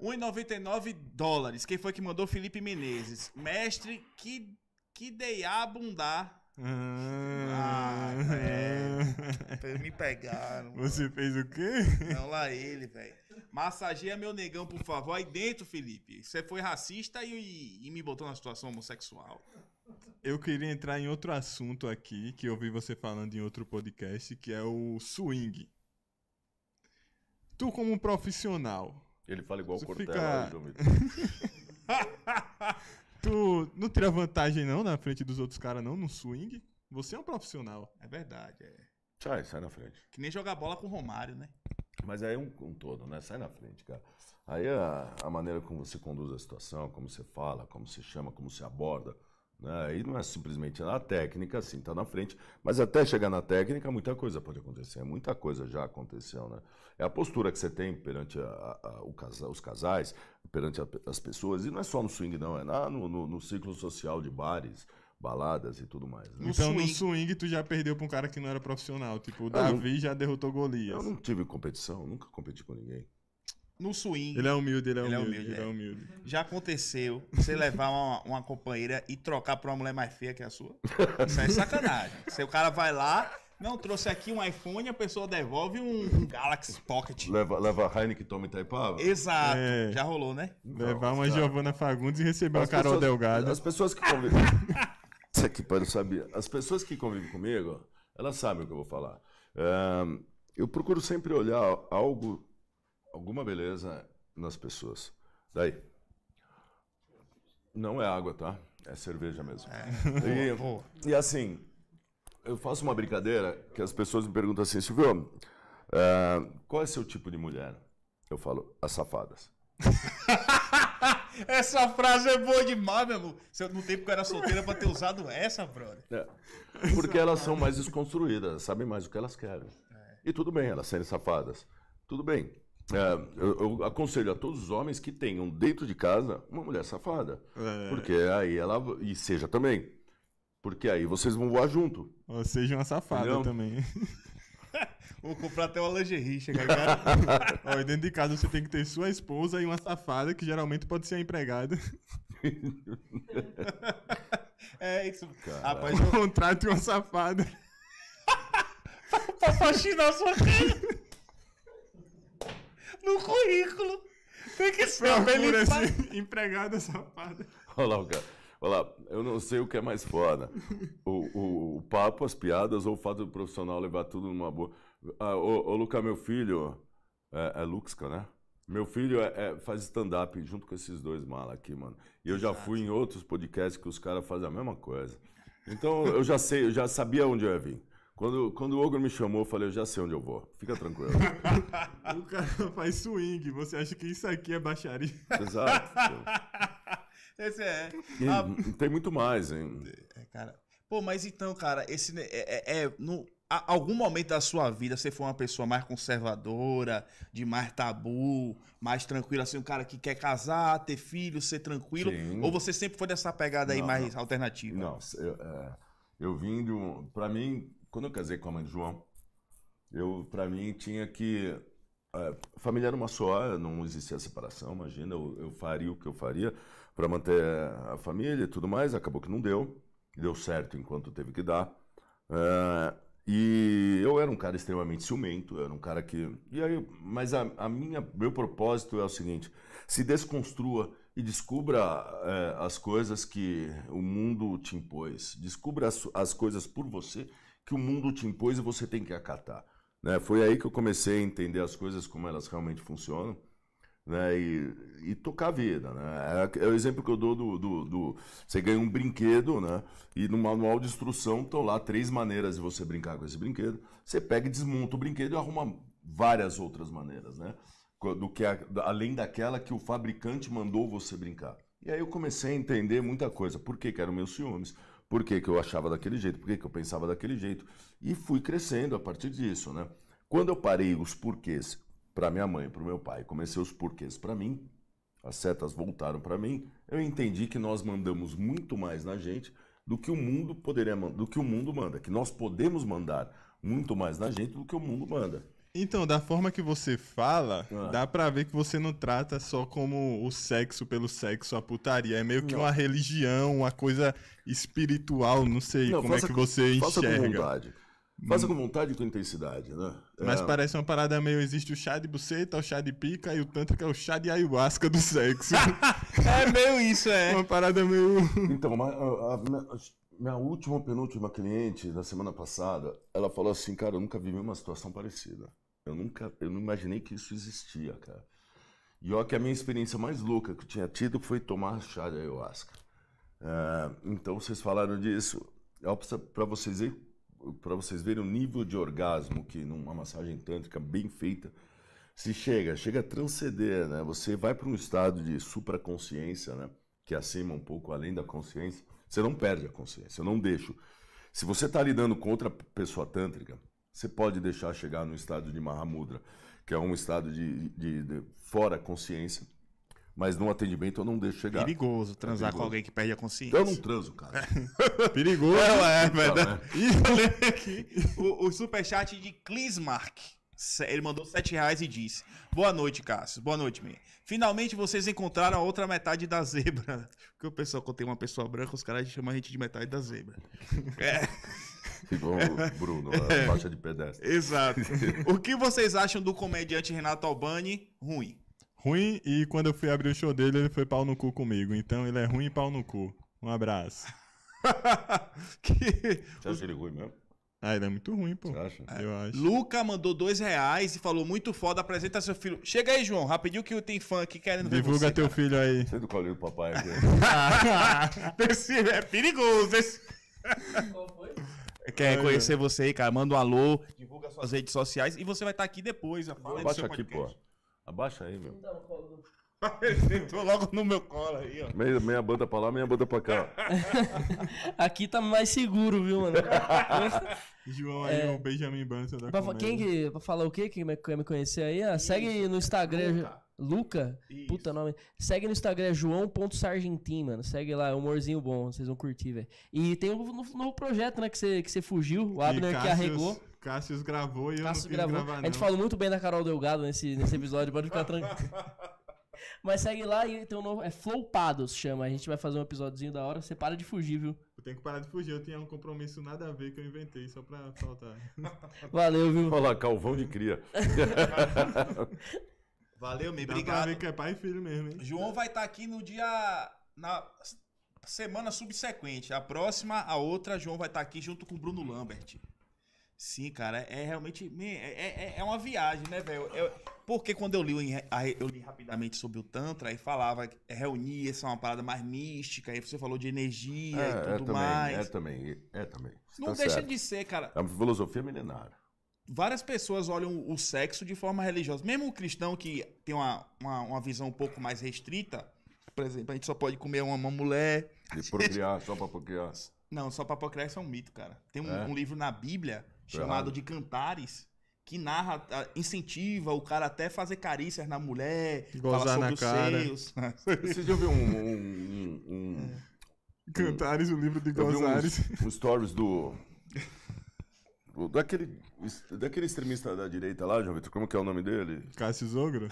1,99 dólares. Quem foi que mandou? Felipe Menezes. Mestre, que, que deiabundá. Ah, ah é. é. Me pegaram. Você mano. fez o quê? Não, lá ele, velho. Massageia meu negão, por favor. Aí dentro, Felipe. Você foi racista e, e me botou na situação homossexual. Eu queria entrar em outro assunto aqui que eu vi você falando em outro podcast, que é o swing. Tu como um profissional. Ele fala igual o Cortella fica... (laughs) tu não tira vantagem não na frente dos outros caras não no swing? Você é um profissional. É verdade, é. Sai, sai na frente. Que nem jogar bola com o Romário, né? Mas aí é um, um todo, né? Sai na frente, cara. Aí a, a maneira como você conduz a situação, como você fala, como você chama, como você aborda, Aí não é simplesmente na técnica, sim, está na frente, mas até chegar na técnica, muita coisa pode acontecer, muita coisa já aconteceu. Né? É a postura que você tem perante a, a, o casa, os casais, perante a, as pessoas, e não é só no swing, não, é na, no, no, no ciclo social de bares, baladas e tudo mais. Né? Então swing... no swing tu já perdeu pra um cara que não era profissional, tipo o Davi já derrotou Golias. Eu não tive competição, nunca competi com ninguém no swing. Ele é humilde, ele é ele é humilde. humilde ele é. é. humilde. Já aconteceu você levar uma, uma, companheira e trocar pra uma mulher mais feia que a sua? Isso é sacanagem. Se o cara vai lá, não, trouxe aqui um iPhone, a pessoa devolve um Galaxy Pocket. Leva, leva Heineken Toma Itaipava? Tá Exato. É. Já rolou, né? Levar uma Giovana Fagundes e receber as uma Carol pessoas, Delgado. As pessoas que convivem. (laughs) Isso aqui para saber As pessoas que convivem comigo, elas sabem o que eu vou falar. eu procuro sempre olhar algo alguma beleza nas pessoas. Daí. Não é água, tá? É cerveja mesmo. É. E, (laughs) e, assim, eu faço uma brincadeira que as pessoas me perguntam assim, Silvio, uh, qual é seu tipo de mulher? Eu falo, as safadas. (laughs) essa frase é boa demais, meu amor. No tempo que eu era solteira pra ter usado essa, brother. É, porque elas são mais desconstruídas, sabem mais o que elas querem. É. E tudo bem, elas serem safadas. Tudo bem. É, eu, eu, aconselho a todos os homens que tenham dentro de casa uma mulher safada. É. Porque aí ela. E seja também. Porque aí vocês vão voar junto. Ou seja uma safada Entendeu? também. (laughs) Vou comprar até uma lingerie, chega cara. (laughs) Ó, dentro de casa você tem que ter sua esposa e uma safada, que geralmente pode ser a empregada. (laughs) é isso. Rapaz, eu... Contrate uma safada. pra faxinar tá, tá sua casa no currículo. Tem que ser Procura esse (laughs) empregado safado. Olha lá o cara. eu não sei o que é mais foda. O, o, o papo, as piadas ou o fato do profissional levar tudo numa boa. Ah, ô, ô Luca, meu filho. É, é Luxca, né? Meu filho é, é, faz stand-up junto com esses dois malas aqui, mano. E eu já fui em outros podcasts que os caras fazem a mesma coisa. Então eu já sei, eu já sabia onde eu ia vir. Quando, quando o Ogro me chamou, eu falei, eu já sei onde eu vou. Fica tranquilo. (laughs) o cara faz swing, você acha que isso aqui é baixaria. Exato. (laughs) Esse é. Tem, a... Ah, tem, muito mais, hein? É, cara. Pô, mas então, cara, esse é, é, é no a, algum momento da sua vida você foi uma pessoa mais conservadora, de mais tabu, mais tranquila, assim, um cara que quer casar, ter filhos, ser tranquilo? Sim. Ou você sempre foi dessa pegada não, aí mais não. alternativa? Não, eu, é, eu vim de um. Pra mim, quando eu casei com a mãe do João, eu, para mim, tinha que. É, a família era uma só, não existia separação, imagina, eu, eu faria o que eu faria para manter a família e tudo mais, acabou que não deu, deu certo enquanto teve que dar. Uh, e eu era um cara extremamente ciumento, eu era um cara que. E aí, mas a, a minha, meu propósito é o seguinte: se desconstrua e descubra é, as coisas que o mundo te impôs, descubra as, as coisas por você que o mundo te impôs e você tem que acatar. Né? Foi aí que eu comecei a entender as coisas, como elas realmente funcionam. Né, e, e, tocar a vida, né? É, é o exemplo que eu dou do, do, do, você ganha um brinquedo, né? E no manual de instrução estão lá três maneiras de você brincar com esse brinquedo. Você pega e desmonta o brinquedo e arruma várias outras maneiras, né? Do que a, além daquela que o fabricante mandou você brincar. E aí eu comecei a entender muita coisa. Por que, que eram meus ciúmes? por que, que eu achava daquele jeito, por que, que eu pensava daquele jeito. E fui crescendo a partir disso, né? Quando eu parei os porquês para minha mãe, para o meu pai, comecei os porquês para mim, as setas voltaram para mim, eu entendi que nós mandamos muito mais na gente do que o mundo poderia, do que o mundo manda, que nós podemos mandar muito mais na gente do que o mundo manda. Então, da forma que você fala, ah. dá pra ver que você não trata só como o sexo pelo sexo, a putaria. É meio que não. uma religião, uma coisa espiritual, não sei não, como é que você enxerga. Faça com vontade. Faça hum. com vontade e com intensidade, né? É. Mas é... parece uma parada meio. Existe o chá de buceta, o chá de pica e o tanto que é o chá de ayahuasca do sexo. (laughs) é meio isso, é. Uma parada meio. Então, mas. A, a, a minha última, penúltima cliente, da semana passada, ela falou assim, cara, eu nunca vivi uma situação parecida. Eu nunca, eu não imaginei que isso existia, cara. E olha que a minha experiência mais louca que eu tinha tido foi tomar chá de ayahuasca. É, então vocês falaram disso, é para vocês verem para vocês verem o nível de orgasmo que numa massagem tântrica bem feita se chega, chega a transcender, né? Você vai para um estado de supraconsciência, né? Que é acima um pouco além da consciência você não perde a consciência, eu não deixo. Se você está lidando com outra pessoa tântrica, você pode deixar chegar no estado de Mahamudra, que é um estado de, de, de fora consciência, mas no atendimento eu não deixo chegar. Perigoso transar é perigoso. com alguém que perde a consciência. Eu não transo, cara. (laughs) perigoso. Ela é, E então, né? é. falei né? o, o superchat de Clismark. Ele mandou 7 reais e disse: Boa noite, Cássio. Boa noite, Meia. Finalmente vocês encontraram a outra metade da zebra. (laughs) Porque o pessoal, quando tem uma pessoa branca, os caras chamam a gente de metade da zebra. (laughs) É. Igual tipo o Bruno, a (laughs) é. faixa de pedestre. Exato. O que vocês acham do comediante Renato Albani? Ruim. Ruim, e quando eu fui abrir o show dele, ele foi pau no cu comigo. Então ele é ruim e pau no cu. Um abraço. que... Você acha ele é ruim mesmo? Ah, ele é muito ruim, pô. Você acha? Eu é. acho. Luca mandou dois reais e falou muito foda, apresenta seu filho. Chega aí, João, rapidinho que tem fã aqui querendo Divulga ver você, teu cara. filho aí. Você é do colinho do papai aqui. (laughs) é perigoso esse. Qual foi? Quer conhecer você aí, cara? Manda um alô, divulga suas redes sociais e você vai estar aqui depois. Abaixa aqui, podcast. pô. Abaixa aí, meu. Não dá um colo. (laughs) Ele sentou logo no meu colo aí, ó. Meia, meia banda pra lá, meia banda pra cá. (laughs) Aqui tá mais seguro, viu, mano? (laughs) João aí, é... o Benjamin Bunton da tá pra, Quem que, pra falar o quê? Quem me, quer me conhecer aí? segue no é Instagram... Luca. Luca? Isso. Puta nome. Segue no Instagram, joão.sargentim, mano. Segue lá, é um humorzinho bom, vocês vão curtir, velho. E tem um novo, novo projeto, né, que você que fugiu, o Abner que arregou. Cássius gravou e Cássius eu não gravou. Gravar, não. A gente falou muito bem da Carol Delgado nesse, nesse episódio, pode ficar tranquilo. Mas segue lá e tem um novo. É Flowpados chama. A gente vai fazer um episódiozinho da hora. Você para de fugir, viu? Eu tenho que parar de fugir. Eu tinha um compromisso nada a ver que eu inventei só pra faltar. (laughs) Valeu, viu? Olha lá, Calvão de Cria. (laughs) Valeu, me obrigado. Pra ver que é pai e filho mesmo, hein? João vai estar tá aqui no dia. Na semana subsequente. A próxima, a outra, João vai estar tá aqui junto com o Bruno Lambert. Sim, cara, é realmente. É, é, é uma viagem, né, velho? É, porque quando eu li, eu li rapidamente sobre o Tantra e falava que é reunir, essa é uma parada mais mística, aí você falou de energia é, e é tudo é também, mais. É também, é também. Não tá deixa certo. de ser, cara. É uma filosofia milenária várias pessoas olham o sexo de forma religiosa. Mesmo o cristão que tem uma, uma, uma, visão um pouco mais restrita, por exemplo, a gente só pode comer uma, uma mulher. E procriar, só para procriar. Não, só para procriar isso é um mito, cara. Tem um, é? um livro na Bíblia chamado é. de Cantares, que narra, incentiva o cara até fazer carícias na mulher, Gozar na cara. seios. (laughs) Você já viu um... um, um, um é. Cantares, o um livro de Gozares. Uns, um stories do... Daquele, daquele extremista da direita lá, João Vitor, como que é o nome dele? Cássio Zogra?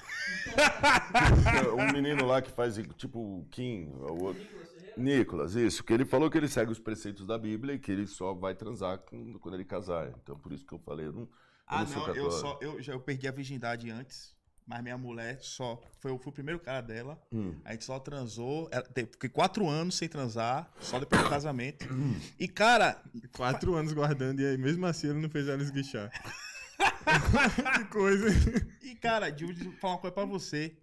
É um menino lá que faz tipo o Kim, é o outro. Nicolas, isso, que ele falou que ele segue os preceitos da Bíblia e que ele só vai transar quando ele casar. Então por isso que eu falei, eu não, ah, não, é eu só eu já eu perdi a virgindade antes. Mas minha mulher só. Foi, eu fui o primeiro cara dela. Hum. A gente só transou. fiquei quatro anos sem transar, só depois do casamento. Hum. E, cara. Quatro anos guardando, e aí, mesmo assim, ele não fez ela esguichar. (laughs) que coisa. E, cara, de falar uma coisa pra você.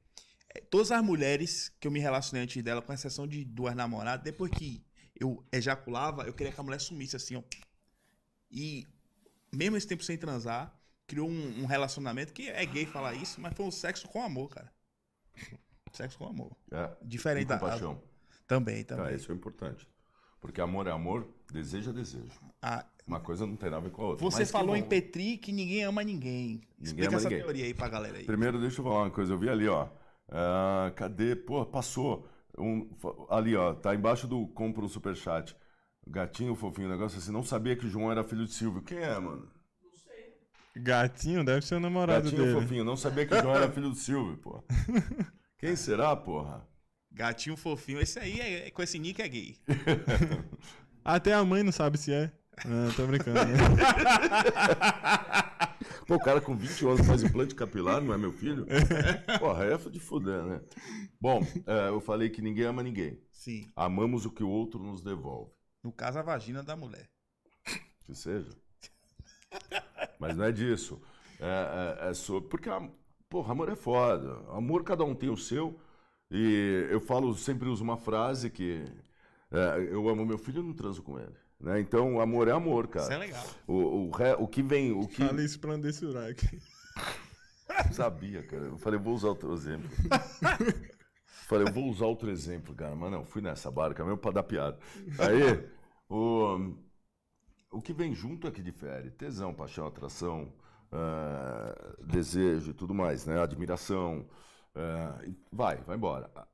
É, todas as mulheres que eu me relacionei antes dela, com exceção de duas namoradas, depois que eu ejaculava, eu queria que a mulher sumisse assim, ó. E mesmo esse tempo sem transar, criou um, um relacionamento que é gay falar isso, mas foi um sexo com amor, cara. (laughs) Sexo com amor. É. Diferente da. Paixão. Também, também. Ah, isso é importante. Porque amor é amor, desejo é desejo. Ah, uma coisa não tem nada a ver com a outra. Você falou em Petri que ninguém ama ninguém. ninguém Explica ama essa ninguém. teoria aí pra galera aí. Primeiro, deixa eu falar uma coisa. Eu vi ali, ó. Uh, cadê? Pô, passou. Um, ali, ó. Tá embaixo do compra um superchat. Gatinho fofinho, negócio assim. Não sabia que João era filho de Silvio. Quem é, mano? Não sei. Gatinho deve ser o namorado Gatinho dele. fofinho, não sabia que João era filho do Silvio, pô. (laughs) Quem será, porra? Gatinho fofinho, esse aí é, é com esse nick é gay. (laughs) Até a mãe não sabe se é. Não, tô brincando. Né? (laughs) Pô, o cara com 20 anos faz implante capilar, não é meu filho? Porra, é de fuder, né? Bom, é, eu falei que ninguém ama ninguém. Sim. Amamos o que o outro nos devolve. No caso, a vagina da mulher. Que seja. (laughs) Mas não é disso. É, é, é sobre. Porque, porra, amor é foda. Amor, cada um tem o seu. E eu falo, sempre uso uma frase que. É, eu amo meu filho e não transo com ele. Né? Então, amor é amor, cara. Isso é legal. O, o, o que vem. O que... Fala isso pra Andessurar aqui. (laughs) Sabia, cara. Eu falei, vou usar outro exemplo. (laughs) falei, eu vou usar outro exemplo, cara. Mas não, fui nessa barca mesmo pra dar piada. Aí. O, o que vem junto é que difere. Tesão, paixão, atração, uh, desejo e tudo mais, né? Admiração. Uh, vai, vai embora. Ah,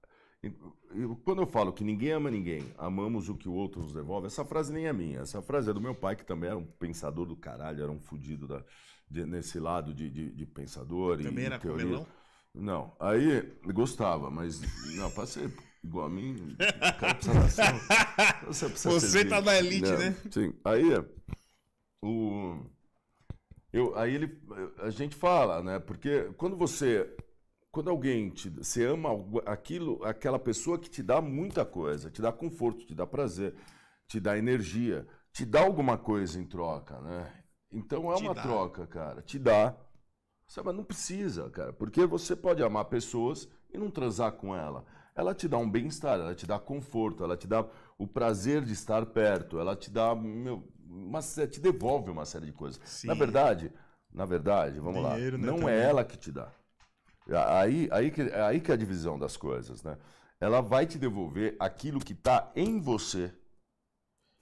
quando eu falo que ninguém ama ninguém, amamos o que o outro nos devolve, essa frase nem é minha. Essa frase é do meu pai, que também era um pensador do caralho, era um fudido da, de, nesse lado de, de, de pensador. Também e, era comelão? Não. Aí gostava, mas não, passei igual a mim. O cara precisa (laughs) Você, precisa Você tá na elite, né? Sim. Aí, o. Eu, aí ele, a gente fala, né? Porque quando você, quando alguém te, você ama aquilo, aquela pessoa que te dá muita coisa, te dá conforto, te dá prazer, te dá energia, te dá alguma coisa em troca, né? Então é te uma dá. troca, cara. Te dá. Sabe, não precisa, cara, porque você pode amar pessoas e não transar com ela ela te dá um bem-estar, ela te dá conforto, ela te dá o prazer de estar perto, ela te dá, meu, uma, te devolve uma série de coisas. Sim. Na verdade, na verdade, vamos Dinheiro, lá, né, não é também. é ela que te dá. Aí, aí, que, aí que é a divisão das coisas, né? Ela vai te devolver aquilo que está em você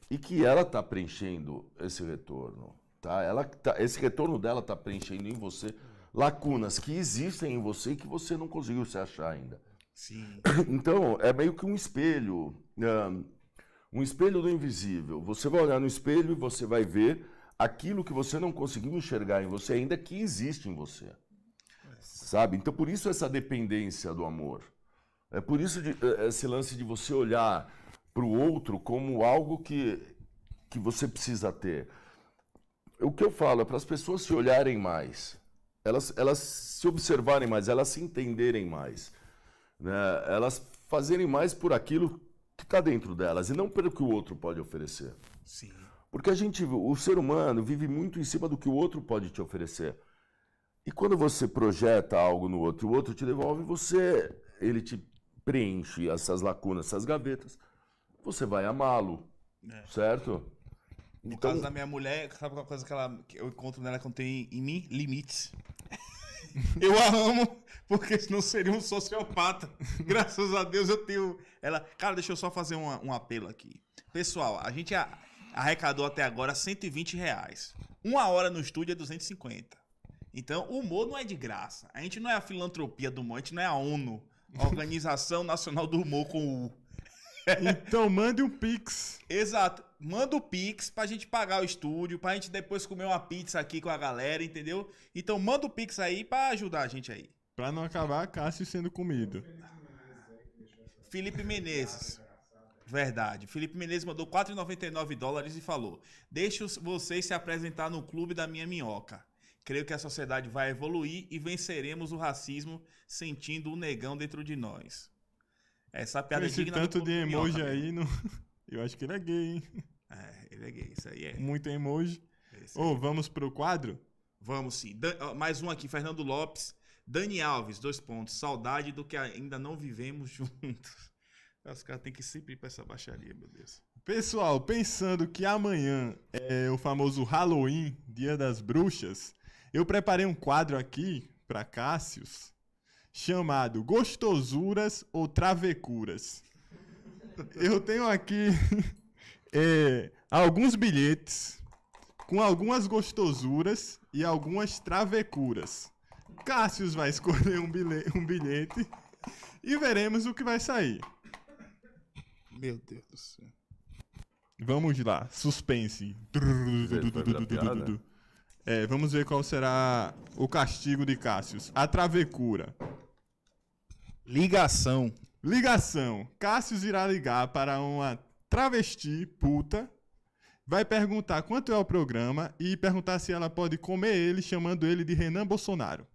e que ela está preenchendo esse retorno, tá? Ela tá, esse retorno dela está preenchendo em você lacunas que existem em você e que você não conseguiu se achar ainda. Sim. (coughs) Então, é meio que um espelho. Né? Um espelho do invisível. Você vai olhar no espelho e você vai ver aquilo que você não conseguiu enxergar em você ainda que existe em você. Sabe? Então, por isso essa dependência do amor. É por isso de, é, esse lance de você olhar para o outro como algo que, que você precisa ter. O que eu falo é para as pessoas se olharem mais, elas, elas se observarem mais, elas se entenderem mais né, elas fazerem mais por aquilo que está dentro delas e não pelo que o outro pode oferecer. Sim. Porque a gente, o ser humano vive muito em cima do que o outro pode te oferecer. E quando você projeta algo no outro, o outro te devolve, você, ele te preenche essas lacunas, essas gavetas, você vai amá-lo, é. certo? No então, caso da minha mulher, sabe uma é coisa que, ela, que eu encontro nela não tem em mim? Limites. Eu a amo, porque senão seria um sociopata. (laughs) Graças a Deus eu tenho. Ela. Cara, deixa eu só fazer uma, um apelo aqui. Pessoal, a gente arrecadou até agora 120 reais. Uma hora no estúdio é 250. Então, o humor não é de graça. A gente não é a filantropia do humor, a gente não é a ONU, a Organização Nacional do Humor com o U. Então mande um pix. (laughs) Exato manda o Pix pra gente pagar o estúdio, pra gente depois comer uma pizza aqui com a galera, entendeu? Então manda o Pix aí pra ajudar a gente aí. Pra não acabar Cássio sendo comido. Felipe Menezes. Verdade. Felipe Menezes mandou 4,99 dólares e falou: Deixe vocês se apresentar no clube da minha minhoca. Creio que a sociedade vai evoluir e venceremos o racismo sentindo o negão dentro de nós. Essa piada Esse digna tanto de emoji minhoca, aí não. (laughs) Eu acho que ele é gay, hein? É, ele é gay, isso aí é. Muito emoji. É ou oh, vamos pro quadro? Vamos sim. Dan... Mais um aqui, Fernando Lopes. Dani Alves, dois pontos. Saudade do que ainda não vivemos (laughs) juntos. Os caras têm que sempre ir pra essa baixaria, meu Deus. Pessoal, pensando que amanhã é o famoso Halloween, Dia das Bruxas, eu preparei um quadro aqui para Cássius chamado Gostosuras ou Travecuras eu tenho aqui (laughs) é, alguns bilhetes com algumas gostosuras e algumas travecuras. Cássius vai escolher um bilhete, um bilhete e veremos o que vai sair. Meu Deus do céu. Vamos lá, suspense. É, vamos ver qual será o castigo de Cássius. A travecura. Ligação. Ligação. Cássio irá ligar para uma travesti puta. Vai perguntar quanto é o programa e perguntar se ela pode comer ele, chamando ele de Renan Bolsonaro.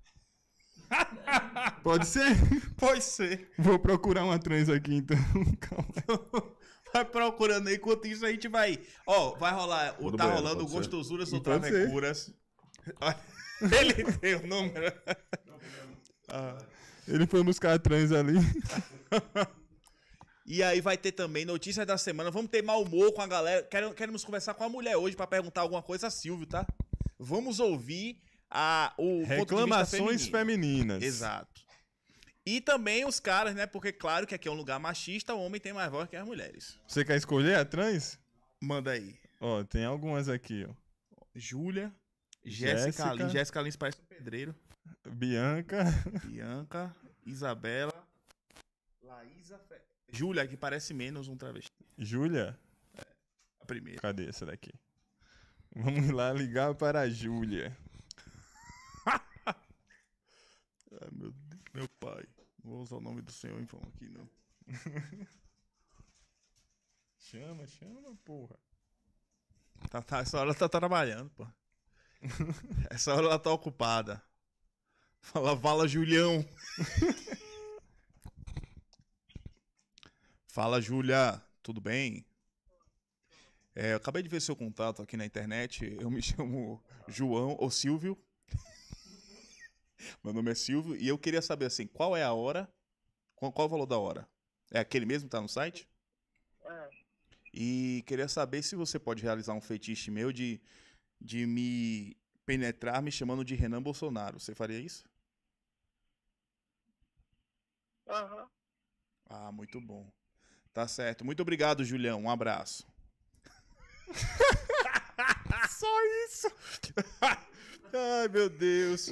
Pode ser? Pode ser. Vou procurar uma trans aqui então. (laughs) Calma. Vai procurando aí, enquanto isso a gente vai. Ó, vai rolar. O, tá bem, rolando Gostosuras ou Travecuras. (laughs) Ele tem o número. Não, não. Ah. Ele foi buscar trans ali. (laughs) E aí vai ter também notícias da semana. Vamos ter mau humor com a galera. Queremos conversar com a mulher hoje para perguntar alguma coisa a Silvio, tá? Vamos ouvir a, o reclamações femininas. Exato. E também os caras, né? Porque claro que aqui é um lugar machista, o homem tem mais voz que as mulheres. Você quer escolher a trans? Manda aí. Ó, tem algumas aqui, ó. Júlia, Jéssica Lins. Jéssica Lins parece um pedreiro. Bianca. Bianca, Isabela, Laísa, Fe... Júlia, que parece menos um travesti. Júlia? É, a primeira. Cadê essa daqui? Vamos lá ligar para a Júlia. (laughs) Ai, meu, Deus, meu pai. Não vou usar o nome do senhor em vão aqui, não. (laughs) chama, chama, porra. Tá, tá, essa hora ela tá trabalhando, pô. (laughs) Essa hora ela tá ocupada. Fala, fala, Julião. (laughs) fala, Júlia. Tudo bem? É, eu acabei de ver seu contato aqui na internet. Eu me (laughs) chamo João ou Silvio. Meu nome é Silvio e eu queria saber assim, qual é a hora? Qual, qual o valor da hora? É aquele mesmo que tá no site? É. E queria saber se você pode realizar um fetiche meu de, de me penetrar me chamando de Renan Bolsonaro. Você faria isso? Uhum. Ah, muito bom. Tá certo. Muito obrigado, Julião. Um abraço. (laughs) Só isso. (laughs) Ai, meu Deus.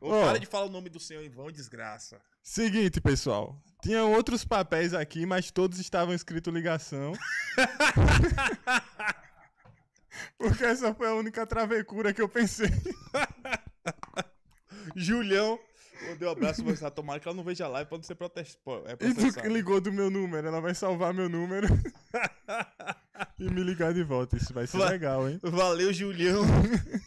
oh. Para de falar o nome do senhor em vão, desgraça. Seguinte, pessoal. Tinha outros papéis aqui, mas todos estavam escrito ligação. (laughs) Porque essa foi a única travecura que eu pensei. Julião Mandei um abraço pra você. Tomara que ela não veja a live pra não ser protestado. É e tu ligou do meu número, ela vai salvar meu número (laughs) e me ligar de volta. Isso vai ser Va legal, hein? Valeu, Julião. (laughs)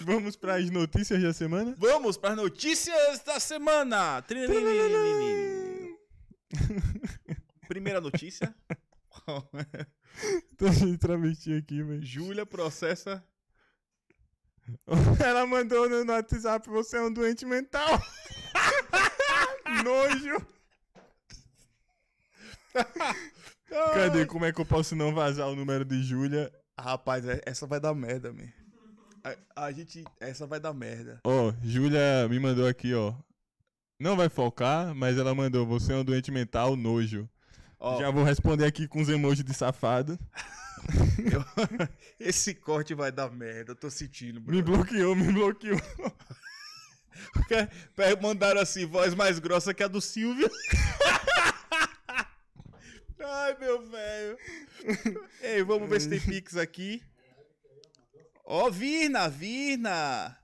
Vamos para as notícias da semana? Vamos para as notícias da semana! Primeira notícia. (laughs) Tô sem travesti aqui, velho. Júlia processa (laughs) Ela mandou no WhatsApp: Você é um doente mental. (laughs) Nojo. (laughs) Cadê? Como é que eu posso não vazar o número de Júlia? Rapaz, é, essa vai dar merda, man. A, a gente. Essa vai dar merda. Ó, oh, Júlia me mandou aqui, ó. Não vai focar, mas ela mandou: Você é um doente mental, nojo. Oh. Já vou responder aqui com os emojis de safado. Eu... (laughs) Esse corte vai dar merda, eu tô sentindo. Bro. Me bloqueou, me bloqueou. Mandaram assim, voz mais grossa que a do Silvio. Ai, meu velho. Ei, vamos ver se tem Pix aqui. Ó, oh, Virna, Virna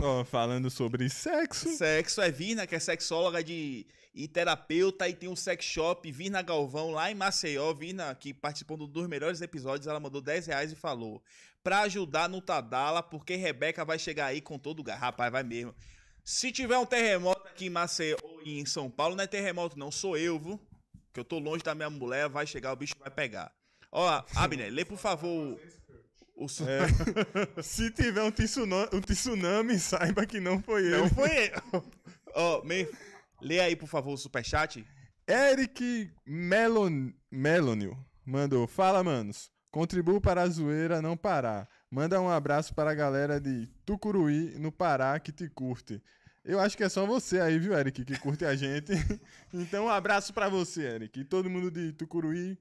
oh, (laughs) falando sobre sexo. Sexo é Virna, que é sexóloga de, e terapeuta, e tem um sex shop, Virna Galvão, lá em Maceió. Virna, que participou de um dos melhores episódios, ela mandou 10 reais e falou: pra ajudar no Tadala, porque Rebeca vai chegar aí com todo o gás. Rapaz, vai mesmo. Se tiver um terremoto aqui em Maceió e em São Paulo, não é terremoto, não, sou eu, viu? Que eu tô longe da minha mulher, vai chegar, o bicho vai pegar. Ó, Abner, lê por favor. É. (laughs) Se tiver um tsunami, um tsunami, (laughs) saiba que não foi ele. Não foi ele. (laughs) Ó, oh, me... lê aí, por favor, o superchat. Eric Melon... Melonil mandou. Fala, manos. Contribuo para a zoeira não parar. Manda um abraço para a galera de Tucuruí, no Pará, que te curte. Eu acho que é só você aí, viu, Eric, que curte a gente. então, um abraço para você, Eric. E todo mundo de Tucuruí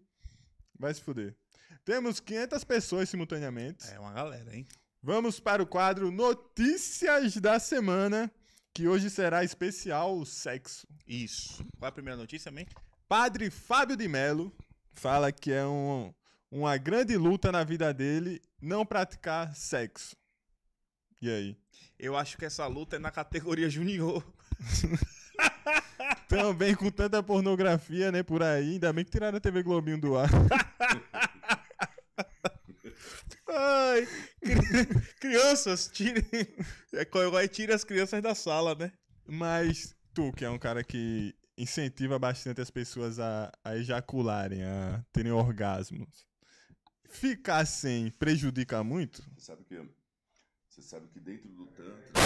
vai se fuder. Temos 500 pessoas simultaneamente. É uma galera, hein? Vamos para o quadro Notícias da Semana, que hoje será especial sexo. Isso. Qual é a primeira notícia, mãe? Padre Fábio de Melo fala que é um, uma grande luta na vida dele não praticar sexo. E aí? Eu acho que essa luta é na categoria junior. (laughs) Também com tanta pornografia, né, por aí. Ainda bem que tiraram a TV Globinho do ar. (laughs) Ai, (laughs) crianças, tirem. Vai tira as crianças da sala, né? Mas tu, que é um cara que incentiva bastante as pessoas a, a ejacularem, a terem orgasmos, ficar sem prejudica muito? Você sabe que, você sabe que dentro do tanto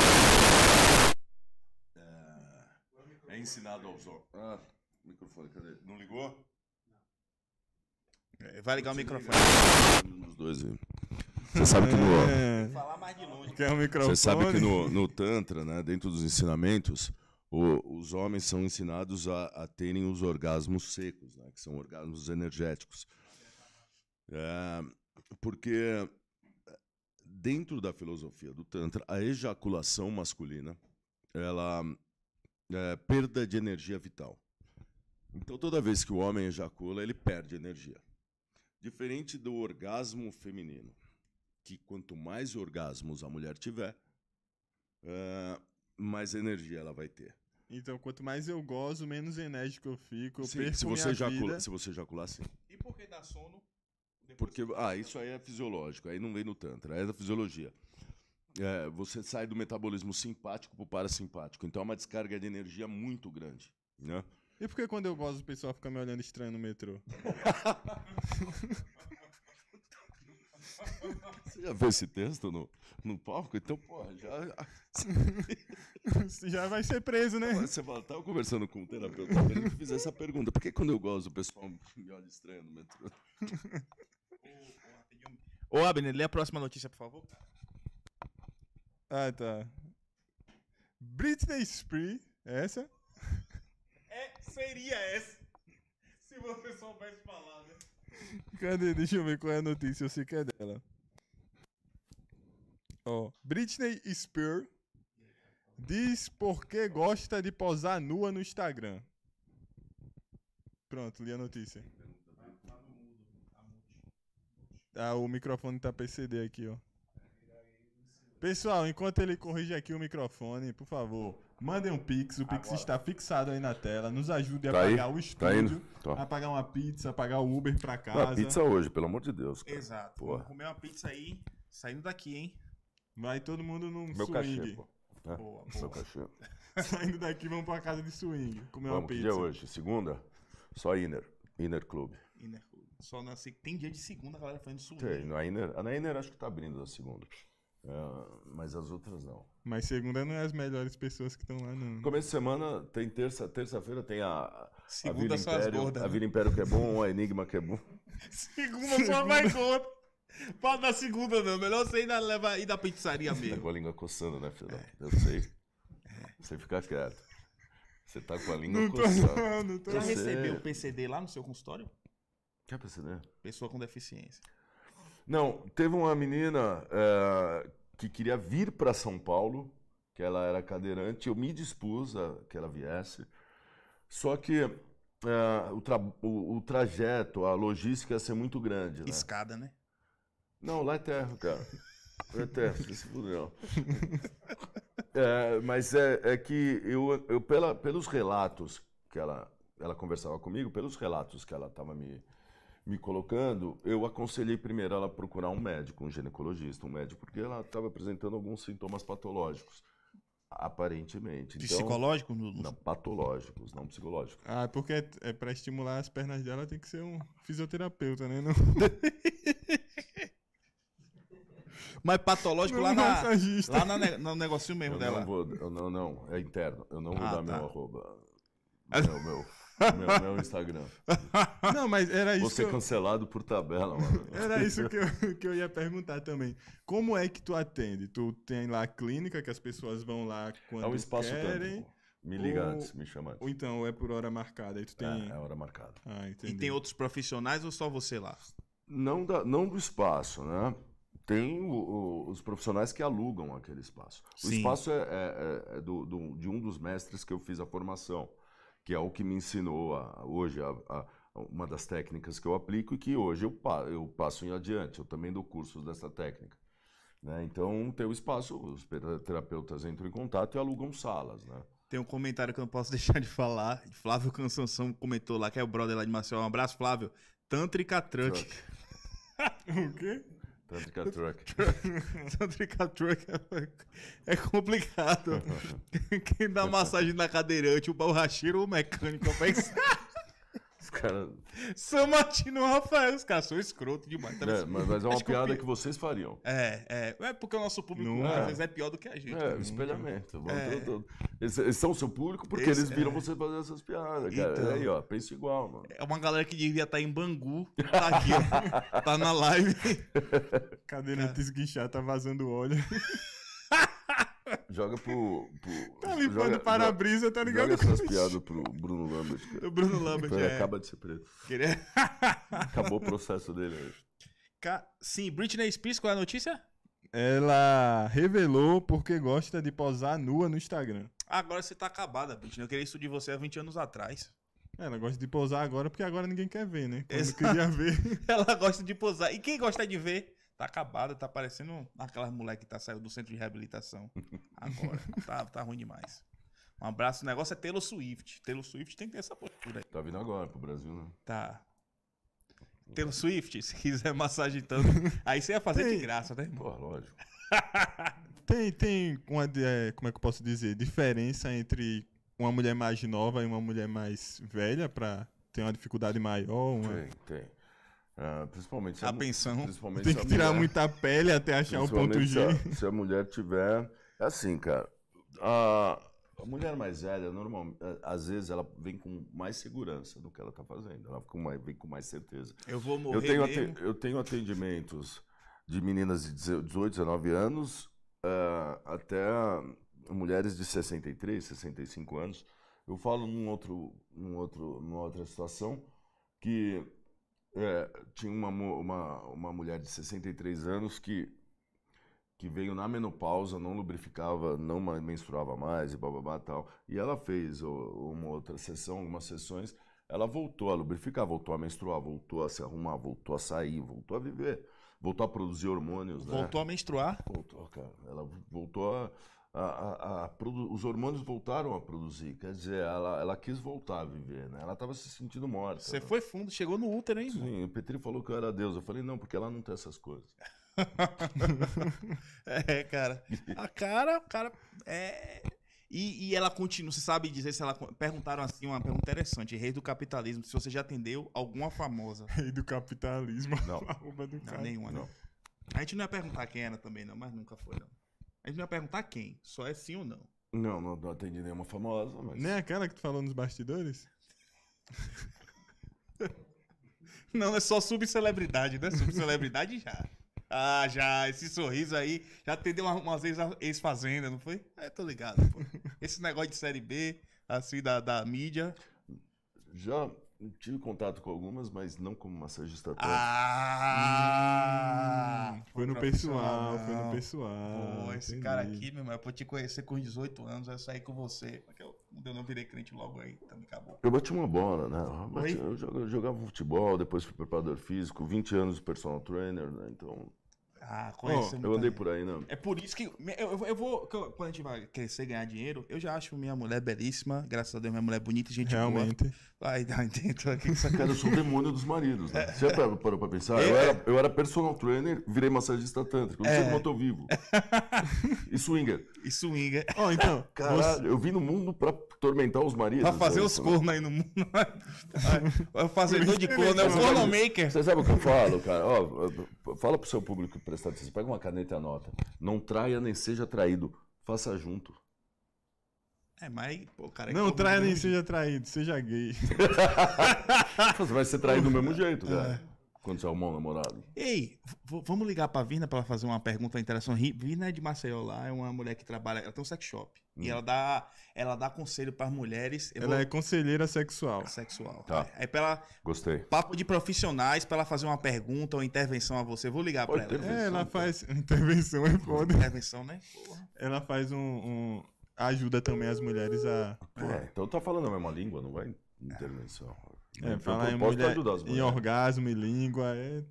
é, é ensinado aos Ah, microfone, cadê? Não ligou? É, vai ligar o microfone. dois aí. Você sabe que no. É. Você sabe que no, no Tantra, né, dentro dos ensinamentos, o, os homens são ensinados a, a terem os orgasmos secos, né, que são orgasmos energéticos. É, porque dentro da filosofia do Tantra, a ejaculação masculina ela é perda de energia vital. Então, toda vez que o homem ejacula, ele perde energia. Diferente do orgasmo feminino, que quanto mais orgasmos a mulher tiver, uh, mais energia ela vai ter. Então, quanto mais eu gozo, menos enérgico eu fico. Eu sim, se você ejacula, se você ejacular, sim. E por que dá sono? Porque, ah, isso aí é fisiológico, aí não vem no Tantra, é da fisiologia. É, você sai do metabolismo simpático para o parasimpático, então é uma descarga de energia muito grande. Né? E por que quando eu gosto o pessoal fica me olhando estranho no metrô? (laughs) Você já viu esse texto no, no palco? Então, pô, já. Você (laughs) já vai ser preso, né? Você fala, tava conversando com um terapeuta ele que fiz essa pergunta. Por que quando eu gosto o pessoal me olha estranho no metrô? Ô, Abner, lê a próxima notícia, por favor. Ah, tá. Britney Spears, essa, seria essa? (laughs) Se você soubesse falar, né? Cadê? Deixa eu ver qual é a notícia, eu sei que é dela. Ó, oh, Britney Spears diz porque gosta de posar nua no Instagram. Pronto, li a notícia. Ah, o microfone tá PCD aqui, ó. Pessoal, enquanto ele corrige aqui o microfone, por favor, Mandem um Pix, o Pix Agora. está fixado aí na tela. Nos ajude tá a pagar aí? o tá estúdio, tá a pagar uma pizza, a pagar o Uber para casa. Uma pizza hoje, pelo amor de Deus. Cara. Exato. Porra. Vamos comer uma pizza aí, saindo daqui, hein? Vai todo mundo num Meu swing. Cachê, pô. É. Boa, boa. Meu cachê. (laughs) saindo daqui, vamos para casa de swing, comer vamos, uma pizza. Que dia hoje? Segunda? Só Inner. Inner Club. Inner Club. Só na... Tem dia de segunda, a galera fazendo swing. Tem, na Inner, na Inner acho que tá abrindo da segunda. Uh, mas as outras não. Mas segunda não é as melhores pessoas que estão lá, não. Começo de semana tem terça, terça-feira tem a. Segunda a Vila só Império, as gordas. A né? Vila Império que é bom, a Enigma que é bom. (laughs) segunda, só mais gorda. Pode da segunda, não. Melhor você ir na, leva, ir na pizzaria tá mesmo. Tá com a língua coçando, né, filho? É. Eu sei. Você ficar quieto. Você tá com a língua não coçando. Tô, não, não tô. Já recebeu o PCD lá no seu consultório? Que é PCD? Pessoa com deficiência. Não, teve uma menina eh, que queria vir para São Paulo, que ela era cadeirante, eu me dispus a que ela viesse, só que eh, o, tra o, o, trajeto, a logística ia ser muito grande. Né? Escada, né? Não, lá é terra, cara. Lá é terra, se fudeu. (laughs) É, mas é, é que eu, eu pela, pelos relatos que ela, ela conversava comigo, pelos relatos que ela estava me, me colocando, eu aconselhei primeiro ela procurar um médico, um ginecologista, um médico, porque ela estava apresentando alguns sintomas patológicos. Aparentemente. Então, Não, patológicos, não psicológicos. Ah, porque é, é para estimular as pernas dela tem que ser um fisioterapeuta, né? Não... (laughs) Mas patológico lá, na, tá lá na, no negocinho mesmo eu dela. Não, vou, eu não, não, é interno. Eu não vou ah, dar tá. meu arroba. (laughs) Meu, meu meu, meu Instagram. (laughs) Não, mas era isso. Vou ser eu... cancelado por tabela, mano. Era isso que eu, (laughs) que eu ia perguntar também. Como é que tu atende? Tu tem lá a clínica que as pessoas vão lá quando querem? É um espaço querem, tempo. Me liga ou... antes, me chama antes. Ou então é por hora marcada. Aí tu tem... É, é hora marcada. Ah, E tem outros profissionais ou só você lá? Não, da, não do espaço, né? tem o, o, os profissionais que alugam aquele espaço. Sim. O espaço é, é, é do, do, de um dos mestres que eu fiz a formação que é o que me ensinou a, hoje a, a, uma das técnicas que eu aplico e que hoje eu, pa, eu passo em adiante. Eu também dou cursos dessa técnica. Né? Então, tem o espaço, os terapeutas entram em contato e alugam salas. Né? Tem um comentário que eu não posso (laughs) deixar de falar. Flávio Cansanção comentou lá, que é o brother lá de Marcel. Um abraço, Flávio. Tântrica Trunk. (laughs) o quê? Tantrica Truck. (laughs) Tantrica Truck é, é complicado. (laughs) Quem dá massagem na cadeirante, o borracheiro ou o mecânico penso. (laughs) caras. São Martino Rafael, os caras são escroto demais. Tá é, mas, mas, é uma piada que, eu... que, vocês fariam. É, é. É porque o nosso público não às é. vezes é pior do que a gente. É, o espelhamento. É. Todo, todo. Eles, eles, são seu público porque Esse, eles viram é. você fazer essas piadas, cara. Então, é aí, ó, pensa igual, mano. É uma galera que devia estar tá em Bangu, tá aqui, ó. (laughs) tá na live. (laughs) Cadê é. Notícia Tá vazando óleo. (laughs) Joga pro. pro tá limpando para-brisa, tá ligado? Joga essas piadas pro Bruno Lambert. Cara. O Bruno Lambert, então, é. acaba de ser preso. Queria... (laughs) Acabou o processo dele hoje. Né? Ca... Sim, Britney Spears, qual é a notícia? Ela revelou porque gosta de posar nua no Instagram. Agora você tá acabada, Britney. Eu queria isso de você há 20 anos atrás. Ela gosta de posar agora porque agora ninguém quer ver, né? Quando Exato. queria ver. (laughs) Ela gosta de posar. E quem gosta de ver? Tá acabada, tá parecendo aquelas mulher que tá, saiu do centro de reabilitação agora. (laughs) tá, tá ruim demais. Um abraço. O negócio é Taylor Swift. Taylor Swift tem que ter essa postura aí. Tá vindo agora pro Brasil, né? Tá. Taylor Swift, se quiser massagem tanto, aí você ia fazer tem... de graça, né, Pô, lógico. (laughs) tem, tem uma, é, como é que eu posso dizer, diferença entre uma mulher mais nova e uma mulher mais velha pra ter uma dificuldade maior? Uma... Tem, tem. Ah, principalmente se a, a pensão principalmente tem que tirar mulher, muita pele até achar o ponto G. Se a, se a mulher tiver. É assim, cara. A, a mulher mais velha, normal, é, às vezes ela vem com mais segurança do que ela está fazendo. Ela com mais, vem com mais certeza. Eu vou morrer. Eu tenho, mesmo. eu tenho atendimentos de meninas de 18, 19 anos uh, até mulheres de 63, 65 anos. Eu falo num outro, num outro, numa outra situação que é, tinha uma, uma, uma mulher de 63 anos que, que veio na menopausa, não lubrificava, não menstruava mais e bababá tal. E ela fez uma outra sessão, algumas sessões, ela voltou a lubrificar, voltou a menstruar, voltou a se arrumar, voltou a sair, voltou a viver, voltou a produzir hormônios. Né? Voltou né? a menstruar? Voltou, cara. Ela voltou a a, a, os hormônios voltaram a produzir. Quer dizer, ela, ela quis voltar a viver, né? Ela estava se sentindo morta. Você né? foi fundo, chegou no útero, hein? Sim, o Petri falou que eu era Deus. Eu falei, não, porque ela não tem essas coisas. (laughs) É, é, cara. A cara, cara, é. E, e, ela continua, você sabe dizer se ela. Perguntaram assim uma pergunta interessante: Rei do capitalismo, se você já atendeu alguma famosa. Rei do capitalismo. Não, (laughs) do não nenhuma, né? não. A gente não ia perguntar quem era também, não, mas nunca foi, não. A gente não vai perguntar quem, só é sim ou não. Não, não, não atendi nenhuma famosa, mas. Nem aquela que tu falou nos bastidores? (laughs) não, é só subcelebridade, né? Subcelebridade já. Ah, já, esse sorriso aí. Já atendeu umas, umas ex-fazenda, não foi? É, tô ligado, pô. Esse negócio de série B, assim, da, da mídia. Já, Tive contato com algumas, mas não como massagista Ah! Hum, foi, no pessoal, foi no pessoal. Pô, esse entendi. cara aqui, meu irmão, eu te conhecer com 18 anos, eu sair com você. Porque eu, não virei crente logo aí, também então acabou. Eu bati uma bola, né? Eu, bati, eu, jogava, eu, jogava futebol, depois fui preparador físico, 20 anos de personal trainer, né? Então. Ah, conheço. Oh, eu andei por aí, não. Né? É por isso que. Eu, eu, vou. Quando a gente vai crescer, ganhar dinheiro, eu já acho minha mulher belíssima. Graças a Deus, minha mulher é bonita e gente Realmente. boa. Ai, não, entendo. Cara, eu sou o demônio dos maridos, né? É. Você já parou pra pensar? Eu é. era, eu era personal trainer, virei massagista tântrico. Eu não sei é. como eu tô vivo. (laughs) E swinger. E swinger. Ó, oh, então. (laughs) Caralho, eu vim no mundo pra atormentar os maridos. Pra fazer né? os cornos aí no mundo. Vai (laughs) fazer de corno, é o corno maker. Você sabe o que eu falo, cara? Ó, fala pro seu público prestado atenção. Pega uma caneta e anota. Não traia nem seja traído. Faça junto. É, mas, pô, cara. É não traia nem seja traído, seja gay. (laughs) Você vai ser traído do mesmo jeito, cara. É. Quando você arrumar é um namorado. Ei, vamos ligar pra Vina pra ela fazer uma pergunta interessante. Vina é de Maceió lá, é uma mulher que trabalha. Ela tem um sex shop. Hum. E ela dá, ela dá conselho pras mulheres. Ela vou... é conselheira sexual. Sexual. Tá. É, é pra ela. Gostei. Papo de profissionais pra ela fazer uma pergunta ou intervenção a você. Vou ligar Pô, pra ela. É, ela faz. (laughs) Intervenção é foda. Intervenção, né? Porra. Ela faz um... um ajuda também as mulheres a. É, então tá falando a mesma língua, não vai intervenção. É, não, falar em, é mulher, em orgasmo e língua é.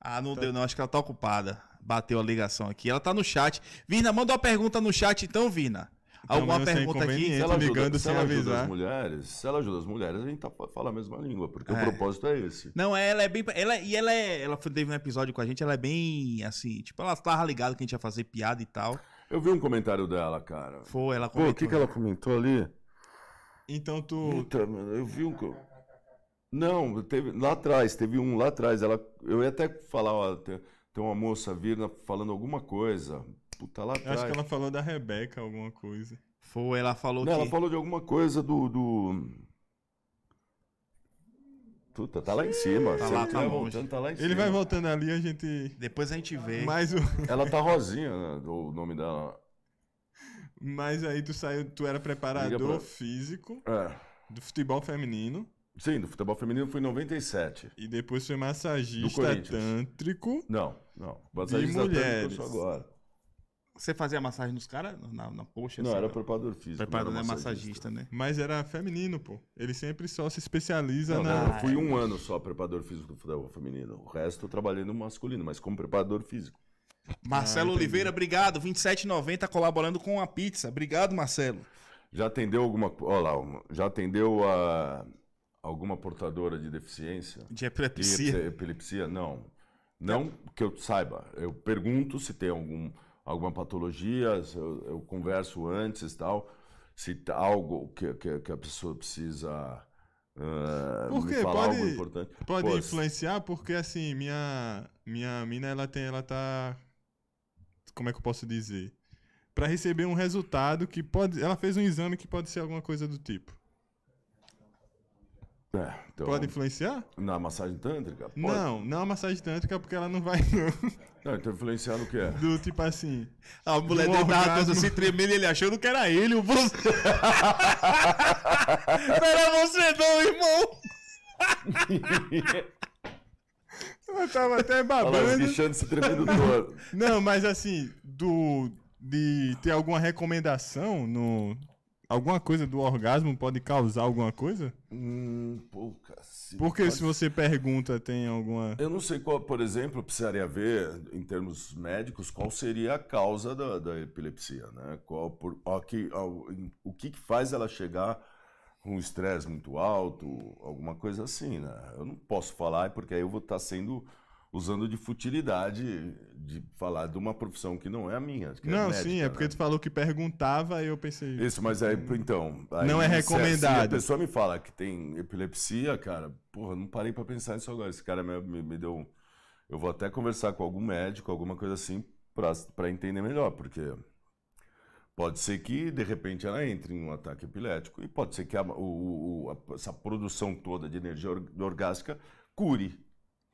Ah, não tá. deu, não. Acho que ela tá ocupada. Bateu a ligação aqui. Ela tá no chat. Vina, manda uma pergunta no chat então, Vina. Então, Alguma pergunta aqui? Se ela, ajuda, se ela avisar. ajuda as mulheres, se ela ajuda as mulheres, a gente tá, falar a mesma língua, porque é. o propósito é esse. Não, é, ela é bem. Ela, e ela é, Ela teve um episódio com a gente, ela é bem assim, tipo, ela tava ligada que a gente ia fazer piada e tal. Eu vi um comentário dela, cara. Foi, ela comentou. Pô, o que, que ela comentou ali? Então tu. Puta, mano, eu vi um. Não, teve, lá atrás, teve um lá atrás. Ela, eu ia até falar, ó, tem, tem uma moça vindo falando alguma coisa. Puta, lá atrás. Acho que ela falou da Rebeca, alguma coisa. Foi, ela falou Não, que... ela falou de alguma coisa do, do Puta, tá lá em cima. Tá lá, tá, tá voltando, tá lá em cima. Ele vai voltando ali, a gente. Depois a gente vê. Mais o. Ela tá rosinha, né? o nome dela. Mas aí tu saiu, tu era preparador pra... físico é. do futebol feminino. Sim, do futebol feminino foi em 97. E depois foi massagista tântrico. Não, não. Massagista de mulheres. agora. Você fazia massagem nos caras? Na, na poxa? Não, assim, era né? preparador físico. Preparador não era né, massagista. massagista. né? Mas era feminino, pô. Ele sempre só se especializa não, na. Eu fui um ah, é. ano só preparador físico do futebol feminino. O resto eu trabalhei no masculino, mas como preparador físico. Marcelo ah, Oliveira, obrigado. 27,90 colaborando com a pizza. Obrigado, Marcelo. Já atendeu alguma. Olha lá, já atendeu a. Alguma portadora de deficiência? De epilepsia? De epilepsia? Não. Não é. que eu saiba. Eu pergunto se tem algum alguma patologia, eu, eu converso antes e tal, se tá algo que, que, que a pessoa precisa uh, pode, algo importante. Pode Pô, influenciar, porque assim, minha, minha mina, ela tem, ela tá, como é que eu posso dizer? Para receber um resultado que pode, ela fez um exame que pode ser alguma coisa do tipo. É, então, Pode influenciar? Na é massagem tântrica? Pode. Não, não é a massagem tântrica, porque ela não vai, (laughs) não. não então influenciar no que é? Do tipo assim. A mulher dele tava todo assim tremendo ele achando que era ele, o você. (laughs) não era você, não, irmão! (laughs) Eu tava até babando. Olha, deixando se tremendo todo. Não, mas assim, do. De ter alguma recomendação no, Alguma coisa do orgasmo pode causar alguma coisa? Hum, pô, Porque pode... se você pergunta, tem alguma. Eu não sei qual, por exemplo, precisaria ver, em termos médicos, qual seria a causa da, da epilepsia, né? Qual, por, ó, que, ó, o que, que faz ela chegar um estresse muito alto, alguma coisa assim, né? Eu não posso falar porque aí eu vou estar sendo usando de futilidade de falar de uma profissão que não é a minha. É não, é médica, sim, é porque né? tu falou que perguntava e eu pensei. Isso, mas aí, hum, então. Aí, não é recomendado. É, se a pessoa me fala que tem epilepsia, cara, porra, não parei para pensar nisso agora. Esse cara me, me, me deu. Eu vou até conversar com algum médico, alguma coisa assim, para entender melhor, porque. Pode ser que, de repente, ela entre em um ataque epilético e pode ser que a, o, o, a, essa produção toda de energia orgástica cure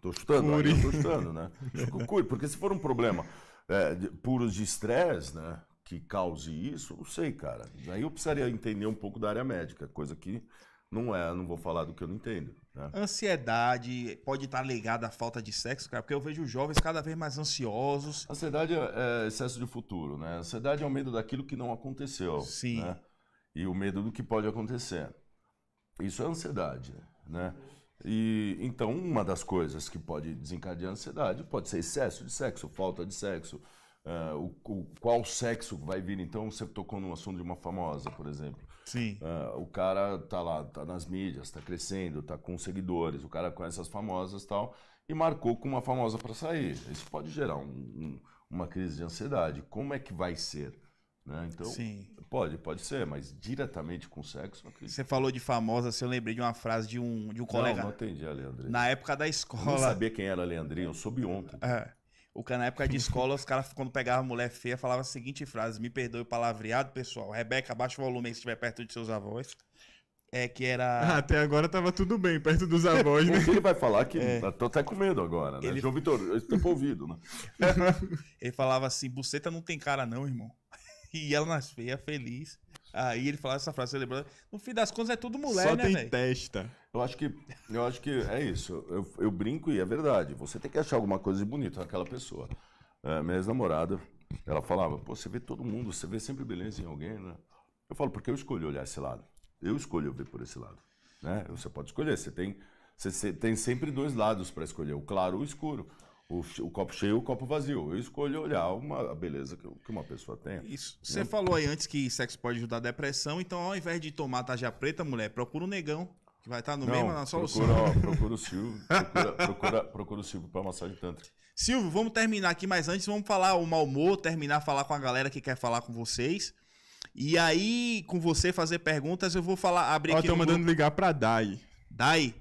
Tô chutando, Cure. Aí, tô chutando, né? (laughs) porque se for um problema é, de, puro de estresse, né? Que cause isso, não sei, cara. Aí eu precisaria entender um pouco da área médica, coisa que não é, não vou falar do que eu não entendo. Né? Ansiedade pode estar ligada à falta de sexo, cara, porque eu vejo jovens cada vez mais ansiosos. Ansiedade é, é excesso de futuro, né? Ansiedade é o medo daquilo que não aconteceu. Sim. Né? E o medo do que pode acontecer. Isso é ansiedade, né? E então uma das coisas que pode desencadear ansiedade pode ser excesso de sexo, falta de sexo. Uh, o, o, qual sexo vai vir? Então você tocou no assunto de uma famosa, por exemplo. Sim. Uh, o cara tá lá, tá nas mídias, tá crescendo, tá com seguidores, o cara conhece as famosas tal e marcou com uma famosa para sair. Isso pode gerar um, um, uma crise de ansiedade. Como é que vai ser? Né? Então, Sim. pode, pode ser, mas diretamente com sexo, Você falou de famosa, se eu lembrei de uma frase de um, de um colega. Não, não atendi a Leandrinha. Na época da escola. Eu não sabia quem era a Leandrinha, eu soube ontem. É. O cara, na época de escola, os caras, quando pegavam mulher feia, falavam a seguinte frase: Me perdoe o palavreado, pessoal. Rebeca, abaixa o volume aí se estiver perto de seus avós. É que era. Ah, (laughs) até agora tava tudo bem, perto dos avós, (laughs) né? Ele vai falar que. É. Tô até com medo agora, né? Ele... João Vitor, eu estou ouvido, né? (laughs) Ele falava assim: Buceta não tem cara, não, irmão. E ela nas feias, feliz. Aí ele falava essa frase, lembrando. No fim das contas é tudo mulher, Só né, tem véio? testa. Eu acho que, eu acho que é isso. Eu, eu brinco e é verdade. Você tem que achar alguma coisa bonita naquela pessoa. É, minha ex-namorada, ela falava, pô, você vê todo mundo, você vê sempre beleza em alguém, né? Eu falo, porque eu escolhi olhar esse lado. Eu escolho ver por esse lado. Né? Você pode escolher, você tem, você, você tem sempre dois lados para escolher, o claro e o escuro o, o, copo cheio o copo vazio. Eu escolho olhar uma, a beleza que, que uma pessoa tem. Isso. Né? Você falou aí antes que sexo pode ajudar a depressão, então ao invés de tomar tarja preta, mulher, procura um negão. Que vai estar no Não, mesmo na solução. Procura, ó, (laughs) procura o Silvio. Procura, procura, procura o Silvio para massagem tantra. Silvio, vamos terminar aqui, mas antes vamos falar o mau humor, terminar falar com a galera que quer falar com vocês. E aí, com você fazer perguntas, eu vou falar, abrir ó, aqui. Ó, tô mandando grupo. ligar para Dai. Dai?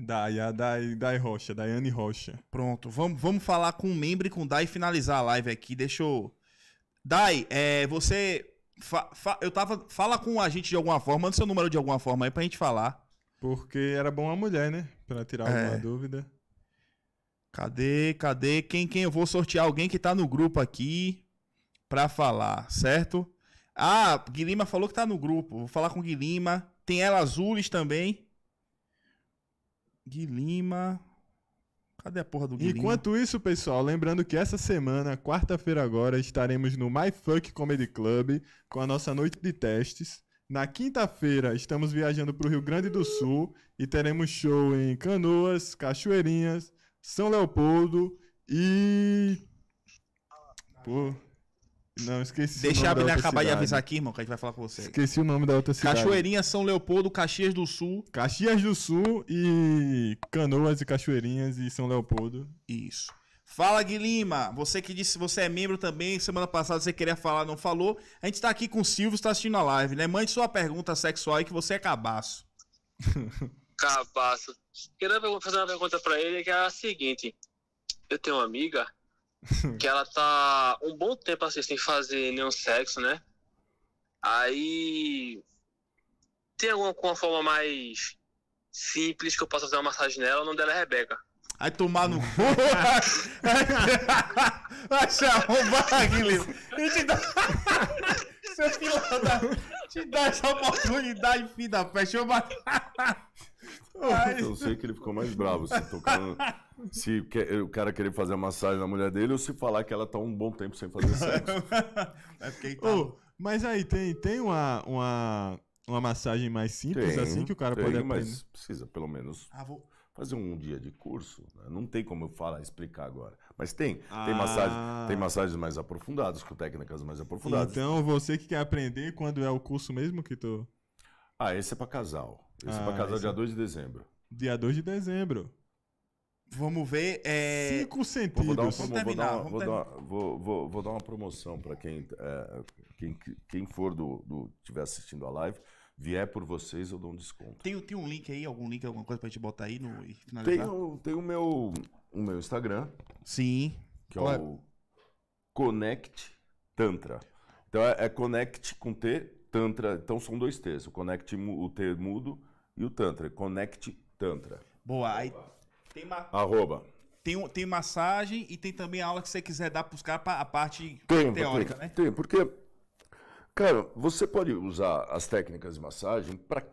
Dai, a Dai, Dai Rocha, Daiane Rocha. Pronto, vamos, vamos falar com o membro e com o Dai e finalizar a live aqui. Deixa eu. Dai, é, você. Fa, fa, eu tava. Fala com a gente de alguma forma, manda seu número de alguma forma aí pra gente falar. Porque era bom a mulher, né? Pra tirar é. alguma dúvida. Cadê, cadê? Quem, quem eu vou sortear? Alguém que tá no grupo aqui pra falar, certo? Ah, Guilima falou que tá no grupo. Vou falar com Guilima. Tem Ela Azules também. Gui Lima. Cadê a porra do Guilherme? Enquanto isso, pessoal, lembrando que essa semana, quarta-feira agora, estaremos no My Fuck Comedy Club com a nossa noite de testes. Na quinta-feira, estamos viajando para o Rio Grande do Sul e teremos show em Canoas, Cachoeirinhas, São Leopoldo e. Pô, não, esqueci. Deixar a acabar cidade. de avisar aqui, irmão, que a gente vai falar com você. Esqueci o nome da outra cidade. Cachoeirinha, São Leopoldo, Caxias do Sul. Caxias do Sul e Canoas e Cachoeirinhas e São Leopoldo. Isso. Fala, Guilima, Você que disse você é membro também, semana passada você queria falar, não falou. A gente tá aqui com o Silvio, está assistindo a live, né? Mande sua pergunta sexual aí que você é cabaço. (laughs) cabaço. Queria fazer uma pergunta para ele que é a seguinte. Eu tenho uma amiga que ela tá um bom tempo assim sem fazer nenhum sexo, né? Aí tem alguma, alguma forma mais simples que eu possa fazer uma massagem nela, o nome dela é Rebeca. Aí tomar no cu. Vai se arrombar, Guilherme. Te dá... Seu filho da... Te dá essa oportunidade, filho da peste. Eu... Eu sei que ele ficou mais bravo assim, (laughs) se tocando. se o cara querer fazer a massagem na mulher dele ou se falar que ela tá um bom tempo sem fazer sexo. (laughs) é porque tá... oh, mas aí, tem, tem uma, uma, uma massagem mais simples tem, assim que o cara tem, pode aprender? Mas precisa pelo menos ah, vou... fazer um dia de curso. Né? Não tem como eu falar, explicar agora. Mas tem. Ah. Tem, massagem, tem massagens mais aprofundadas, com técnicas mais aprofundadas. Então você que quer aprender, quando é o curso mesmo que tu... Ah, esse é para casal. Esse é ah, pra casa esse... dia 2 é de dezembro. Dia 2 de dezembro. Vamos ver. É... Cinco sentidos. Vou dar uma, Vou, vou, vou, dar uma promoção para quem, é, quem, quem for do, do tiver assistindo a live. Vier por vocês, eu dou um desconto. Tem, tem um link aí, algum link, alguma coisa pra gente botar aí no, e finalizar? Tem, o, tem o, meu, o meu Instagram. Sim. Que é o é? Connect Tantra. Então é, é Connect com T, Tantra. Então são dois T's. O Connect, o T mudo e o Tantra. Connect Tantra. Boa. Aí tem Arroba. Tem, tem massagem e tem também aula que você quiser dar para os caras a parte tem, teórica, tem, né? Tem, porque, cara, você pode usar as técnicas de massagem para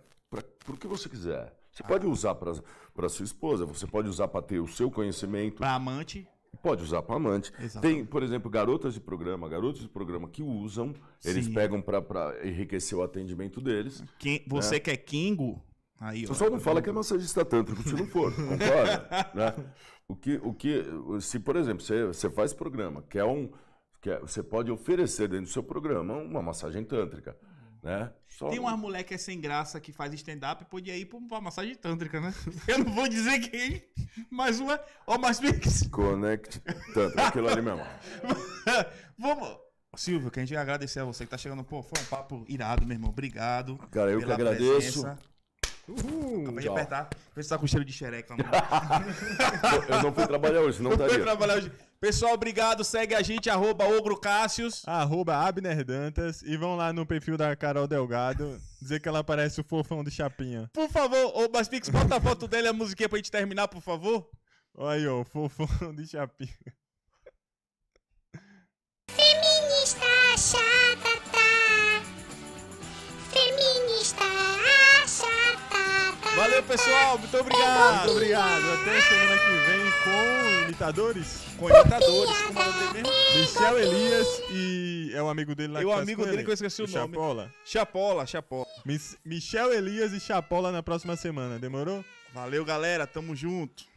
o que você quiser. Você ah. pode usar para sua esposa, você pode usar para ter o seu conhecimento. Para amante. Pode usar para amante. Exatamente. Tem, por exemplo, garotas de programa, garotos de programa que usam, Sim. eles pegam para enriquecer o atendimento deles. Quem, você né? É kingo, Aí, Você só não tá fala que é massagista tântrico se não for, concorda? (laughs) né? o, que, o que, se por exemplo, você, você faz programa, que é um, que você pode oferecer dentro do seu programa uma massagem tântrica. Né? Só... Tem umas moleques que é sem graça que faz stand-up e podia ir pra uma massagem tântrica, né? (laughs) Eu não vou dizer quem, mas uma. Ó, mas Connect Tântrica, aquilo ali mesmo. (laughs) Vamos. Silvio, que a gente vai agradecer a você que tá chegando. Pô, foi um papo irado, meu irmão. Obrigado. Cara, eu que agradeço. Presença. Uhul! Acabei de apertar. Vê se tá com cheiro de xereca. (laughs) eu não fui trabalhar hoje, não, não Não fui trabalhar hoje. Pessoal, obrigado. Segue a gente, arroba @abnerdantas Arroba Abner Dantas. E vão lá no perfil da Carol Delgado dizer que ela parece o fofão de Chapinha. Por favor, ô Baspix, bota a foto dele e a musiquinha pra gente terminar, por favor. Olha aí, ô, fofão de Chapinha. Feminista chata. Valeu, pessoal. Muito obrigado. Muito obrigado. Até semana que vem com imitadores. Com imitadores, Com o Michel Elias e é um amigo dele lá é que E o amigo dele que eu esqueci o, nome. Chapola. Chapola, Chapola. Michel Elias e Chapola na próxima semana. Demorou? Valeu, galera. Tamo junto.